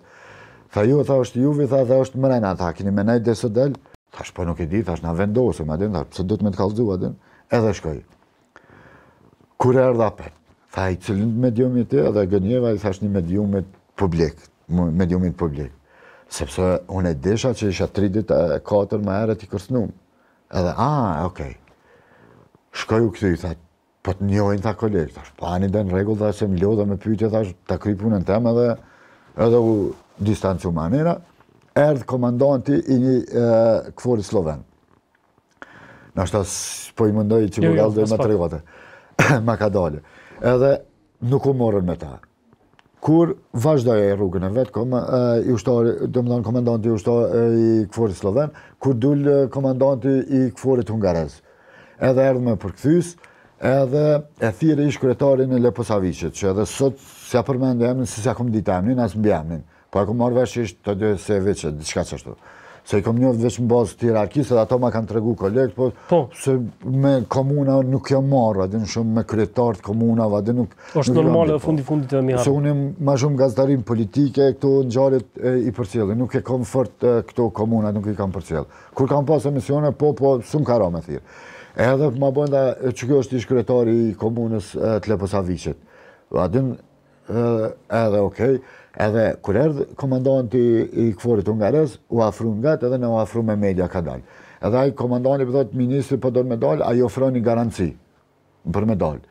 Tha ju, tha është juvi tha dhe është mrena, tha kini me nejtë dhe së del, tha është po nuk e di, tha është na vendosë, ma din, tha pëse du të me të kalzu, ma din, edhe shkoj. Kure erdha për, tha i cilin mediumi të, edhe gënjeva i tha është një mediumit publik, mediumit publik. Sepse unë e që isha 3 ditë, 4 më ere t'i kërsnum. Edhe, a, okej. Okay. Shkoj u këtë i tha, po të njojnë tha kolegë, tha është po den regull, tha se më lodhe me pyqe, tha është ta krypunën edhe, edhe distancu manera, erdhë komandanti i një këfori sloven. Në është po i mundoj që jo, jo, më galë dhe më trevate, më ka dalë. Edhe nuk u morën me ta. Kur vazhdoj e rrugën e vetë, i më komandanti i i këfori sloven, kur dullë komandanti i këfori të hungarez. Edhe erdhë me përkëthys, edhe e thire ish kretarin e Leposavicet, që edhe sot, se a përmendu emnin, si si a kom ditë emnin, asë mbi emnin. Pa po ku marrë vesh ishtë të dhe se veqe, diçka qka qashtu. Se i kom njëfë veç në bazë të hierarkisë, dhe ato ma kanë të regu kolekt, po, po se me komuna nuk jam marrë, adin shumë me kretartë komunave, adin nuk... është normal e po. fundi-fundi të miharë. Se unë më ma shumë gazdarim politike, këtu këto në gjarit i përcjeli, nuk e kom fërt këto komuna, nuk i kam përcjeli. Kur kam pas emisione, po, po, së më kara me thirë. Edhe ma bojnë da, që kjo është ish kryetari i komunës të lepës avicit. Adin, edhe okej, edhe kur erdhë komandanti i këforit Ungares, u afru nga të edhe në u afru me media ka dalë. Edhe ai komandanti për po dhëtë ministri për po dorë me dalë, i ofron një garanci për me dalë.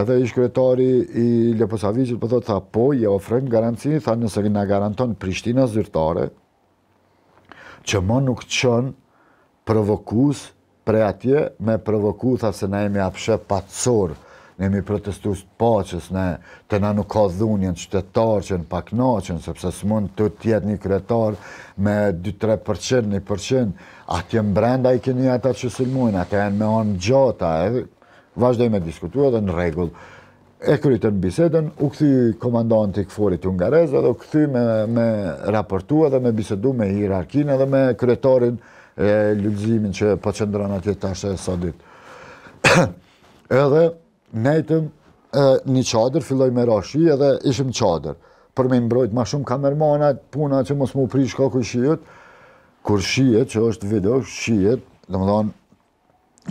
Edhe ish kretari i Leposavicit për po dhëtë tha po, i ofron një garanci, tha nëse nga garanton Prishtina zyrtare, që më nuk qënë provokus pre atje me provoku, tha se na jemi apshe patsorë ne jemi protestus të paches, ne të na nuk ka dhunjen, qytetarë që në pak naqen, sepse së mund të tjetë një kretar me 2-3%, 1%, atë jenë brenda i këni ata që sëllmujnë, atë jenë me onë gjata, e vazhdoj me diskutua dhe në regull. E kryte në bisedën, u këthy komandanti këforit të ungarez, edhe u këthi me, me dhe me bisedu me hierarkin edhe me kretarin e lullëzimin që po qëndran atje ashtë e sa ditë. edhe, nejtëm një qadër, filloj me rashi, edhe ishim qadër, për me mbrojt ma shumë kamermana, puna që mos mu prish ka i shiët, kur shiët, që është video, shiët, dhe më dhonë,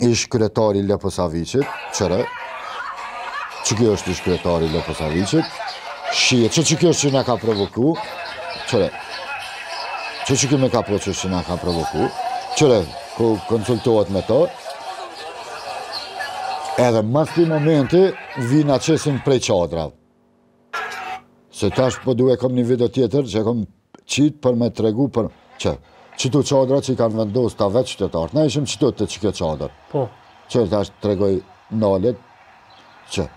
ish kretari Leposavicit, qëre, që kjo është ish kretari Leposavicit, shiët, që që kjo është që nga ka provoku, qëre, që që kjo me ka provoku, qëre, që që kjo ka provoku, qëre, ku konsultohet me to, Edhe më të momenti, vinë në qesin prej qadra. Se tash për po du e kom një video tjetër, që e kom qitë për me tregu për... Që, qitu qadra që i kanë vendosë të vetë qytetarët, Na ishim qitu të qike qadra. Po. Që tash tregoj nalit, që...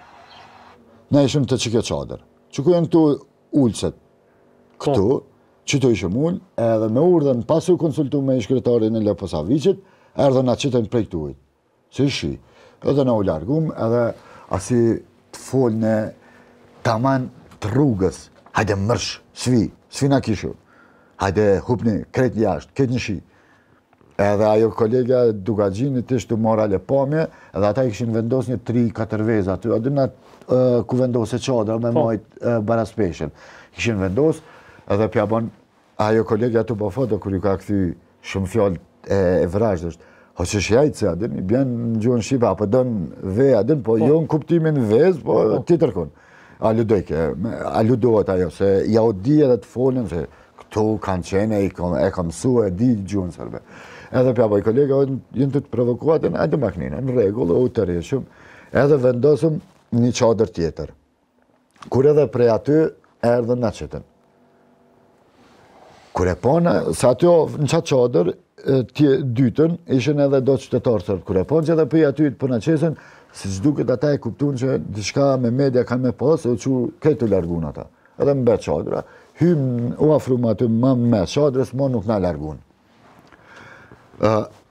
Na ishim të qike qadra. Që ku e këtu ullësët? Po. Këtu, qitu ishim ullë, edhe me urdhen pasu konsultu me ishkretarin e Leposavicit, erdhen na qitën prej të ujtë. shi edhe në u largum, edhe asi të fol në taman të rrugës, hajde mërsh, svi, svi në kishu, hajde hupni, kret një ashtë, kret një shi. Edhe ajo kolegja duka gjinë, të ishtu morale pomje, edhe ata i këshin vendos një tri, katër vezë aty, edhe në ku vendosë e qodra me po. mojt baraspeshen. Këshin vendos, edhe pjabon, ajo kolegja të bëfodo, po kër ju ka këthy shumë fjallë e vrajshdështë, Po që është jajtë se adin, i bjenë në gjuhën Shqipa, apo dënë vej adin, po, po jo në kuptimin vezë, po, po ti të A ludojke, a ludojt ajo, se ja o di edhe të folin, se këtu kanë qene, e kam su e di gjuhën sërbe. Edhe për apoj kolega, jënë të të edhe të makninë, në regullë, u të rrishëm, edhe vendosëm një qadër tjetër. Kur edhe prej aty, erdhën në qëtën. Kur e pona, sa aty në qatë qadër, të dytën, ishen edhe do të qëtëtarë të kërë përgjë, dhe përja ty të përna qesën, si që duke të ata e kuptun që diçka me media kanë me posë, e që këtë të largun ata, edhe më betë qadra. Hym u afru më aty më më qadrës, më nuk në largun.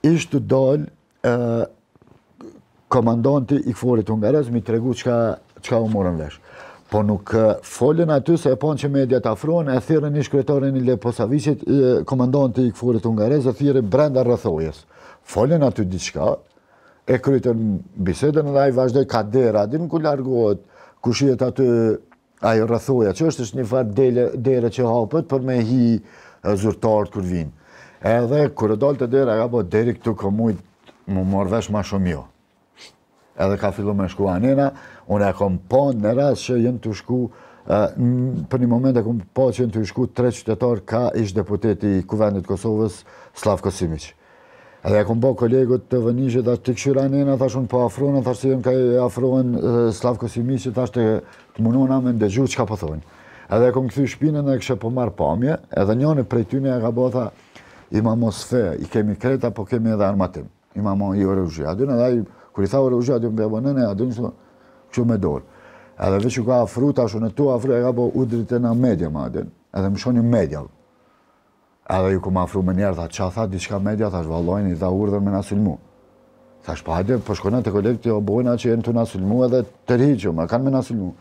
Ishtë të dalë komandanti i këforit të ngarës, mi të regu që ka u morën vesh po nuk folën aty se e ponë që media të afruan, e thire një shkretorin i Leposavicit, komandon të i këfurit ungarez, e thire brenda rëthojes. Folën aty diçka, e krytën bisedën dhe a i vazhdoj ka dera, adin ku largohet, ku shiet aty ajo rëthoja, që është një farë dere që hapët për me hi zyrtartë kur vinë. Edhe kërë dollë të dera, a ka po deri këtu këmujt, mu morvesh ma shumë jo edhe ka fillu me shku anena, unë e kom po në rrasë që jënë të shku, për një moment e kom po që jënë të shku tre qytetarë ka ish deputeti i Kuvendit Kosovës, Slav Kosimic. Edhe e kom po kolegut të vënishë dhe të këshyra anena, thash unë po afronë, thash se ka afronë Slav Kosimiq, thash të të mënuna me ndëgju që ka pëthojnë. Po edhe e kom këthy shpinën e kështë po marë pamje, edhe njënë prej tyne e ka bo tha, ima mos fe, i kemi kreta, po kemi edhe armatim. Ima mos i orë u zhjadin, edhe Kër i thavë rëvëgjë, adion bëja bënënë, adion së që me dorë. Edhe veç që ka afruta, shu në tu afru, e ka po udrit e nga media ma adion. Edhe më shoni media. Edhe ju ku ma afru me njerë, thë që a tha, di media, thë shvalojnë, i dha urdhën me nga sulmu. Thë shpa adjo, përshkojnë po të kolekti, o bojnë a që jenë të nga sulmu edhe të rriqë, ma kanë me nga sulmu.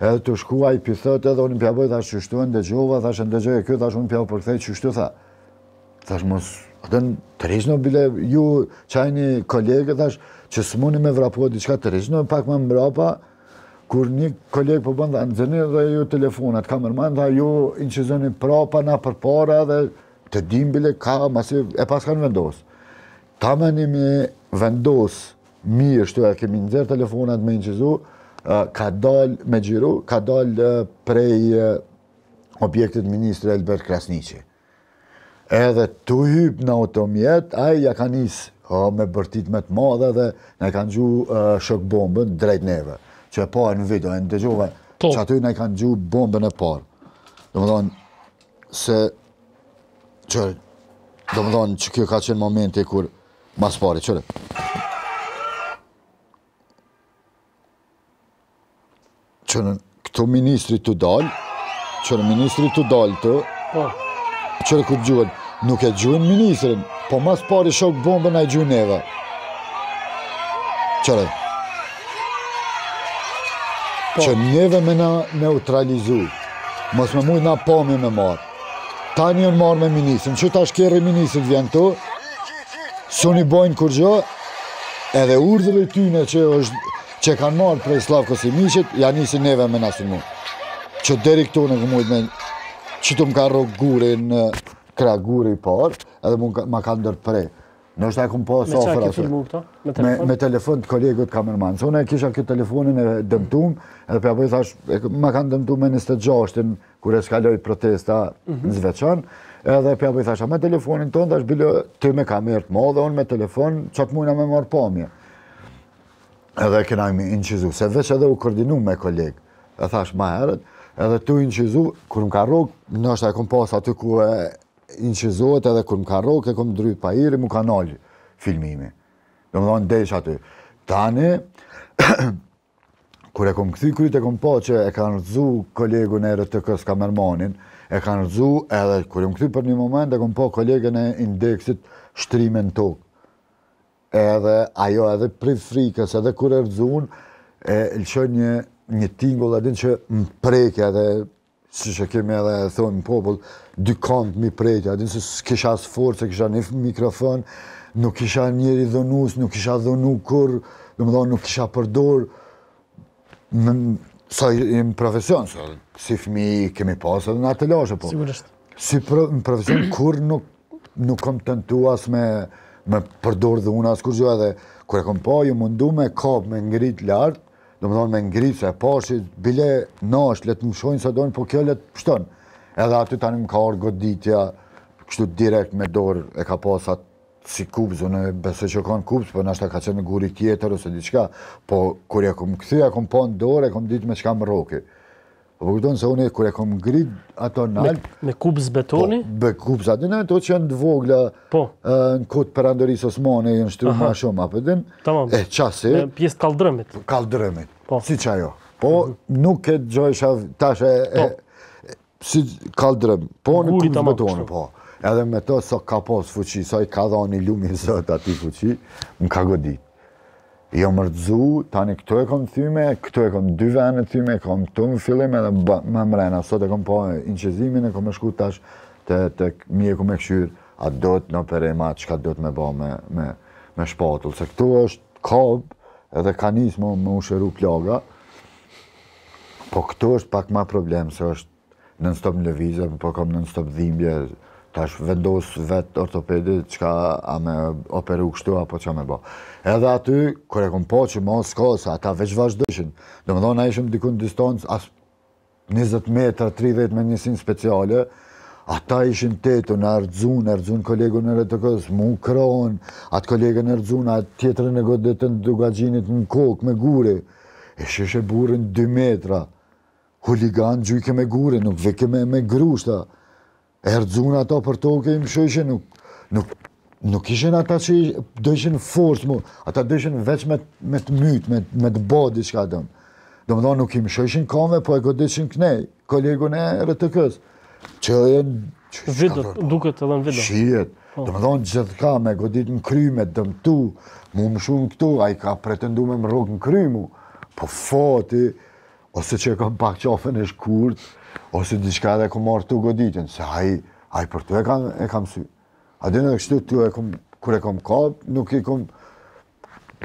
Edhe të shkua i pithët edhe unë pjaboj, thë shqyshtu e ndëgjova, thë shë ndëgjoj e kjo, thë shë unë pjabo përkëthej qyshtu, thë. Thë shë mos, atë po, në të rriqë në bile ju qajni kolegë, thë që së mundi me vrapua diqka të rishë. Në pak me mbrapa, kur një kolegë po bënda në dhe ju telefonat ka mërman dhe ju inqizoni prapa na përpara dhe të dimbile ka masiv e pas kanë vendosë. vendos. Ta me një me vendos mirë shtu e kemi nëzirë telefonat me inqizu, ka dal me gjiru, ka dal prej objektit Ministrë Elbert Krasnici edhe të hypë në automjet, aji ja ka njësë me bërtit me të madhe dhe ne kanë gju shok bombën drejt neve, që e parë në video, e në dëgjove, po. që aty ne kanë gju bombën e parë. Do më thonë, se, qërë, do më thonë, që kjo ka qenë momenti kur mas pari, qërë. Qërë, këto ministri të dalë, qërë ministri të dalë të, po. qërë këtë gjuhet, Nuk e gjujnë ministrin, po mas pari shok bombën a i gjujnë eva. Qërë? Po. Që neve me na neutralizu, mos me mujtë na pomi me marë. Ta një në marë me ministrin, që ta shkerë i ministrin vjen tu, suni bojnë kur gjo, edhe urdhëve tyne që, është, që kanë marë prej Slavko Simishit, ja njësi neve me nasunu. Që deri këtu në këmujtë me që të më ka rogurin në kreaguri i parë, edhe mund ma ka ndërtë prej. Në është e këmë pas sofer asë. Me telefon të kolegët kamerman. Se unë e kisha këtë telefonin e dëmtum, edhe përja vëjtë po thash, ma ka ndëmtu me 26 tin kur e shkaloj protesta mhm. në zveçan, edhe përja po i thash, me telefonin tonë, dhe është bilo ty me kamerët ma, dhe unë me telefon, që të muina me marë pëmja. Edhe këna imi inqizu, se veç edhe u koordinu me kolegë, e thash ma herët, edhe tu inqizu, kur më ka rrugë, në është e kom pas aty ku inqizohet edhe kur më ka rokë e kur më drytë pa iri, më ka nalë filmimi. Dhe më dhonë desh aty. Tani, kur e kom këthi, kryt e kom po që e ka nërëzu kolegu në erë të kësë kamermanin, e ka nërëzu edhe kur e më këthi për një moment e kom po kolegën e indeksit shtrimen të tokë. Edhe ajo edhe pri frikës edhe kur e rëzun, e lëqë një, një tingull edhe që më prekja edhe, si që kemi edhe thonë në dy kontë mi prejtë, a dinë se kisha asë forë, se kisha një mikrofon, nuk kisha njeri dhënus, nuk kisha dhënu kur, dhe më dhënë, nuk kisha përdor, në sa im më si fëmi kemi pasë edhe në atë lashe, po. Sigurisht. Si më profesion, kur nuk nuk kom të në tuas me me përdor dhe unë as kur gjo edhe, kur e kom pa, ju mundu me kap, me ngrit lartë, dhe më dhënë, me ngrit se pashit, bile nash, letë më shojnë sa dojnë, po kjo letë pështonë. Edhe aty tani më ka orë goditja, kështu direkt me dorë e ka pasat si kubzë, në besoj që kanë kubzë, po nështë ka qenë në guri tjetër ose diqka, po kur e kom këthy, e kom po dorë, e kom ditë me qka më roke Po këtonë se unë e e kom ngrit ato në alpë... Me, me kubz betoni? Po, be kubz ato në ato që janë të vogla po. në kotë për andoris osmane, në shtru ma shumë, apë po e qasi... pjesë kaldrëmit. Kaldrëmit, po. si ajo. Po, mhm. nuk e të tash e po si kaldrëm, po në kumë të më tonë, po. Edhe me to, sa ka pos fuqi, sa i ka dha një lumi zët ati fuqi, më ka godit. Jo mërdzu, tani këto e kom thyme, këto e kom dy venë thyme, kom të më fillim edhe më mrena, sot e kom po inqezimin, e kom e shku tash, të, të mi e kom a do të në perema, që ka do të me ba me, me, me shpatull, se këto është kab, edhe ka njës më, më usheru plaga, po këto është pak ma problem, se është në stop lëvizje, po kam non stop dhimbje, tash vendos vet ortopedi, çka a më operu kështu apo çka me bë. Edhe aty kur e kam po që mos kos, ata veç vazhdoshin. Domethënë dhona ishëm dikun distancë as 20 metra, 30 metra me njësin speciale, ata ishin të të në ardzun, ardzun kolegën e rëtëkës, mu kronë, atë kolegën e ardzun, atë tjetërën e godetën të në kokë, me gure. e sheshe burën 2 metra, huligan gjyke me gure, nuk veke me me grushta. erdzun ato për toke i më nuk, nuk, nuk ishen ata që i dëshin forës mu, ata dëshin veç me, me të mytë, me, me të bodë i shka dëmë. Do më nuk i më shëshin kome, po e godishin kënej, kolegun e rtk të që e në... Vidët, duket edhe në vidët. Shijet. Po. Dhe më gjithë ka me godit në kryme, dhe më tu, mu më shumë këtu, a i ka pretendu me më rogë në krymu, po foti, ose që e kam pak qofën e shkurt, ose diçka edhe e kam marrë të goditin, se aji, aji për të e kam, e kam sy. A dhe në kështu të e kam, kur e kam ka, nuk e kam,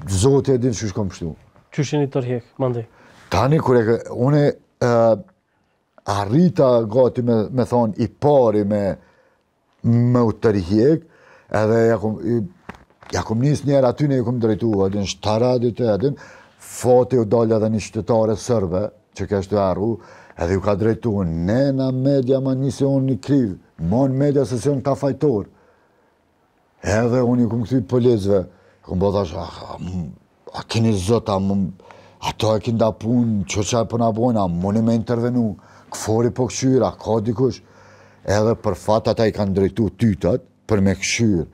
zote e dinë që kam pështu. Që është një tërhek, mandi? Tani, kur e ka, une, a rrita gati me, me thonë i pari me, me u tërhek, edhe ja kom, ja kom njës njerë aty në i kom drejtu, adin, shtaradit e adin, foti u dollë edhe një qytetare sërbe, që kështë të arru, edhe ju ka drejtu, ne në media ma një se unë një kriv, ma në media se se unë ka fajtor. Edhe unë ju këmë këtë i polizve, këmë bëtë ashtë, ah, ah, a, keni zëtë, a, a to e kënda punë, që që e përna bojnë, a mëni me intervenu, këfori po këshyra, ka dikush. Edhe për fatë ata i kanë drejtu tytët, për me këshyrë,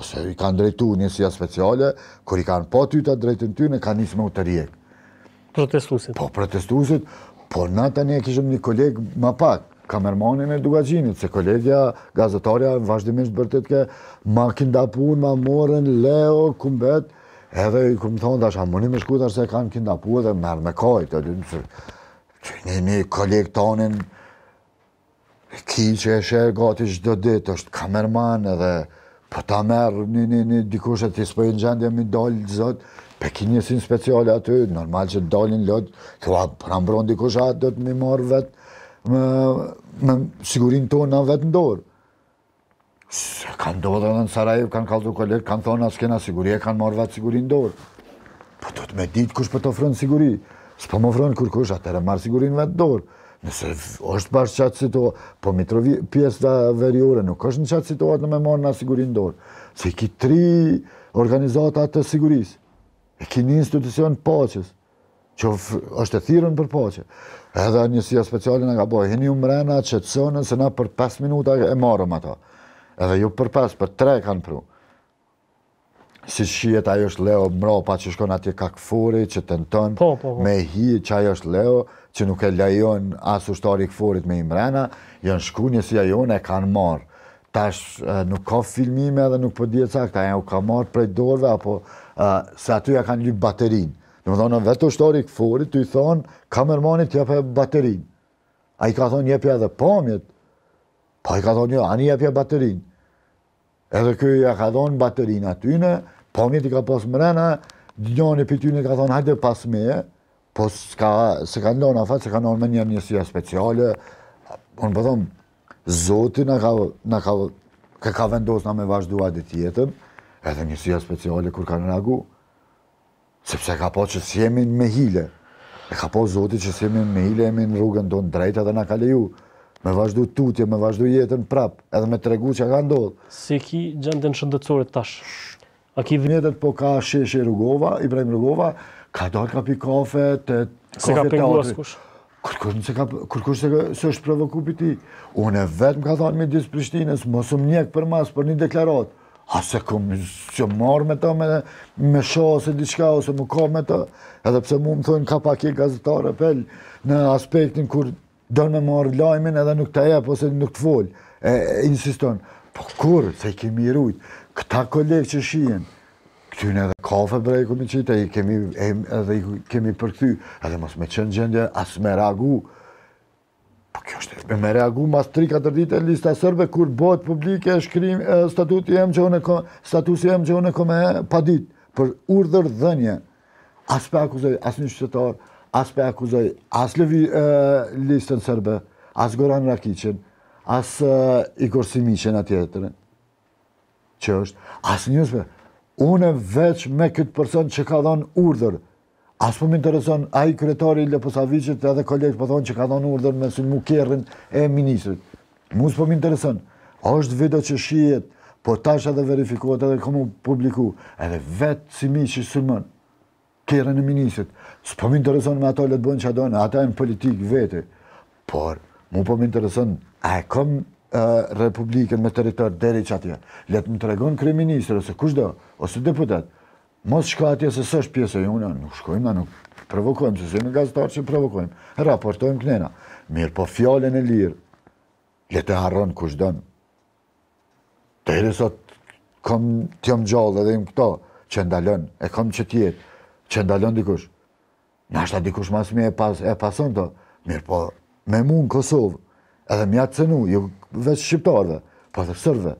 ose i kanë drejtu njësia speciale, kër i kanë pa ty të drejtën ty, në kanë njësë me u të rjekë. Protestusit. Po, protestusit, po në të një kishëm një kolegë më pak, kamermanin e dugajinit, se kolegja gazetarja vazhdimisht bërtit ke ma kinda punë, ma morën, leo, kumbet, edhe i kumë thonë, dash, a mëni me shku, dhe se kanë kinda punë dhe mërë me kajtë, të dy nësë, që një një kolegë tonin, ki që e shërë gati qdo është kamerman edhe, Po ta merë, një, një, një, dikush e spojë në gjendje, mi dollë, zotë, pe ki njësin speciale aty, normal që dollin lëtë të va, pra po mbron dikush atë, do të mi marë vetë, me, me sigurin tonë në vetë ndorë. Se kanë do dhe në Sarajevë, kanë kaldur kolerë, kanë thonë asë kena siguri, kanë marë vetë sigurin ndorë. Po do të me ditë kush për po të ofronë siguri, s'po më ofronë kur kush, atër e marë sigurin vetë ndorë. Nëse është bashkë qatë situatë, po mitrovi pjesë dhe veriore, nuk është në qatë situatë në me morë në asigurinë dorë. Se i ki tri organizatat të sigurisë, i ki një institucion paches, që është e thirën për paches. Edhe njësia speciale nga bojë, hini u mrena, që të sënën, se na për 5 minuta e marëm ato. Edhe ju për 5, për 3 kanë pru. Si shqiet ajo është Leo mro, pa që shkon atje kakëfuri, që të nëtonë, po, po, po. me hi që ajo është Leo, që nuk e lejon as ushtari i Kforit me Imrena, janë shkunje si ajon e kanë marr. Tash nuk ka filmime edhe nuk po di çka, ata janë u ka marr prej dorve, apo se aty ja kanë lyp baterinë. Do të thonë vetë ushtari i Kforit i thon kamermanit jep baterinë. Ai ka thonë njepja edhe pamjet. Po i ka thonë jo, ani njepja baterinë. Edhe ky ja ka thonë baterinë aty në, pamjet i ka pas mrena, për tyne ka thonë hajde pas meje. Po se ka ndonë afat, se ka ndonë me një njësia speciale, unë po thomë, Zoti në ka, vendosë ka, ka, në me vazhdu adit tjetëm, edhe njësia speciale kur ka në nagu, sepse ka po që s'jemi me hile, e ka po Zoti që s'jemi me hile, jemi në rrugën do në drejta dhe në ka leju, me vazhdu tutje, me vazhdu jetën prap, edhe me tregu që ka ndodhë. Si ki gjendën shëndëcore tash? A ki po ka sheshe rrugova, Ibrahim rrugova, ka dalë ka pi kafe, të kafe të atë. se, ka, kërkush se, ka, se është provoku për ti. Unë e vetë më ka thonë me disë Prishtinës, më më njekë për masë për një deklaratë. A se kom që marrë me të me, me sho ose diçka ose më ka me të. Edhe pse mu më thonë ka pak i gazetare pëllë në aspektin kur dërë me marë lajmin edhe nuk të jepë ose nuk të folë. E, insiston, po kur se i kemi i rujtë, këta kolegë që shienë këtyne edhe kafe bre, i kemi qita, i kemi, edhe i kemi edhe mos me qënë gjendje, as me reagu. Po kjo është, me me reagu mas 3-4 dite e lista sërbe, kur bëhet publike, shkrim, statuti e më që une, statusi e më që une kome pa dit, për urdhër dhenje, as pe akuzoj, as një qëtëtar, as pe akuzoj, as lëvi listën sërbe, as Goran Rakicin, as Igor Simicin atjetërën, që është, as një sërbe, une veç me këtë person që ka dhënë urdhër, asë po më intereson a i kretari i Leposavicit edhe koleg po thonë që ka dhënë urdhër me sënë mukerrin e ministrit. Musë po më intereson, është video që shijet, po tash edhe verifikohet edhe komu publiku, edhe vetë si mi që së kjerën ministrit, S'po më intereson me ato le të bënë që ata e në politikë vete, por, mu po më intereson, a e kom Republikën me teritor deri që atje. Letë më të regonë krej minister, ose kush do, ose deputet. Mos shko atje se së është pjesë e juna, nuk shkojmë, nuk provokojmë, se se në gazetarë që provokojmë, raportojmë kënena. Mirë, po fjallën e lirë, letë e harronë kush dënë. Të hire sot, kom të jom gjallë edhe im këto, që ndalën, e kom që tjetë, që ndalën dikush. Nashta dikush mas mi e, e pason të, mirë po, me mund Kosovë, edhe mja cënu, ju jo veç shqiptarve, pa po dhe sërve,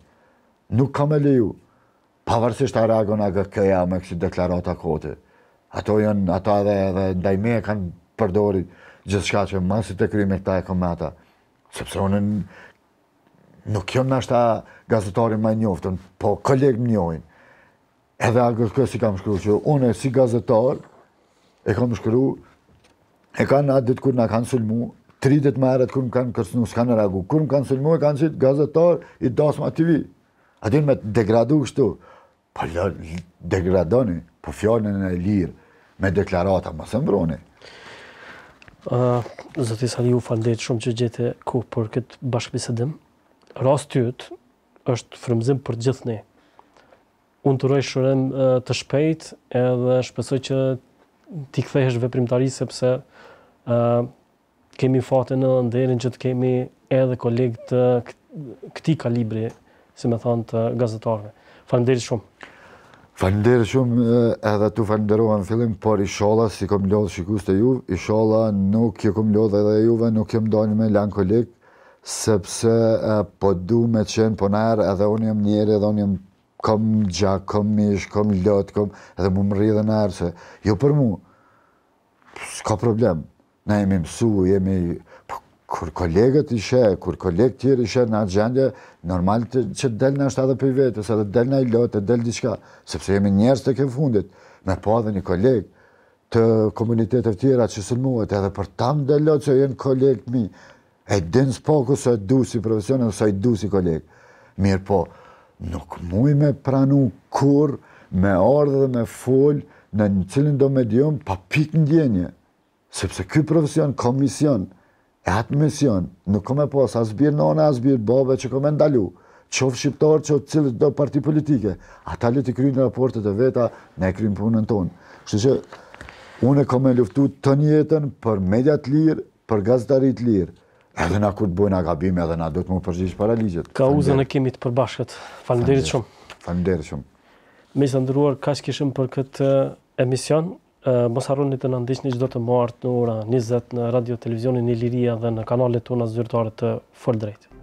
nuk kam e leju, pavarësisht a reagon a këja me kësi deklarata koti. Ato janë, ata edhe dhe ndajme e kanë përdori gjithë shka që masit e kryme këta e këmë ata. Sepse onë nuk jënë nështë a gazetari ma njoftën, po kolegë njojnë. Edhe a gëtë kësi kam shkru që une si gazetar e kam shkru, e kanë atë ditë kur në kanë sulmu, tridet më herët kërë më kanë kërsnu, s'kanë ragu, kërë më kanë sulmu e kanë qitë gazetar i dasma TV. A dinë me degradu kështu, po degradoni, po fjallën e lirë, me deklarata, më së mbroni. Uh, Zëti Sali, ju falderit shumë që gjete ku për këtë bashkëpisedim. Rast të jëtë është frëmzim për gjithë ne. Unë të rëj shërem të shpejt edhe shpesoj që ti kthehesh veprimtari sepse kemi fatin në nderin që të kemi edhe kolegë të këti kalibri, si me thon të gazetarëve. Falimderit shumë. Falimderit shumë edhe tu falimderuha në fillim, por i si kom lodhë shikus të juve, i nuk jë kom lodhë edhe juve, nuk jë më me lanë kolegë, sepse e, po du me qenë ponarë edhe unë jem njerë edhe unë jem kom gjak, kom mish, kom lot, kom edhe mu më rridhe në arse. Jo për mu, s'ka problem, na jemi mësu, jemi... Po, kur kolegët ishe, kur kolegët tjerë ishe në atë gjendje, normal të, që del në ashtë për vetës, edhe del në ilot, lotë, edhe del diçka, sepse jemi njerës të kemë fundit, me po adhe një kolegë të komunitetet tjera që sëlmuhet, edhe për tam del lotë që jenë kolegët mi, e dinë s'poku së e du si profesionë, së e du si kolegë. Mirë po, nuk muj me pranu kur, me ordhe dhe me full, në në cilin do medium, pa pikë në djenje sepse ky profesion ka mision, e atë mision nuk ka me pas asbir nona, asbir babe që kom e ndalu, qof shqiptar, qof cilë do parti politike, ata le të kryjnë raportet e veta, ne kryjnë punën tonë. Kështë që une kom e luftu të njetën për mediat lirë, për gazdarit lirë, edhe na kur të bojnë agabime, edhe na do të më përgjish paraligjet. Ka uzën në kemi të përbashkët. Falimderit shumë. Falimderit shumë. Me së ndëruar, ka që për këtë eh, emision, mos harroni të na ndiqni çdo të martë në ora 20 në radio televizionin Iliria dhe në kanalet tona zyrtare të Fol drejtë.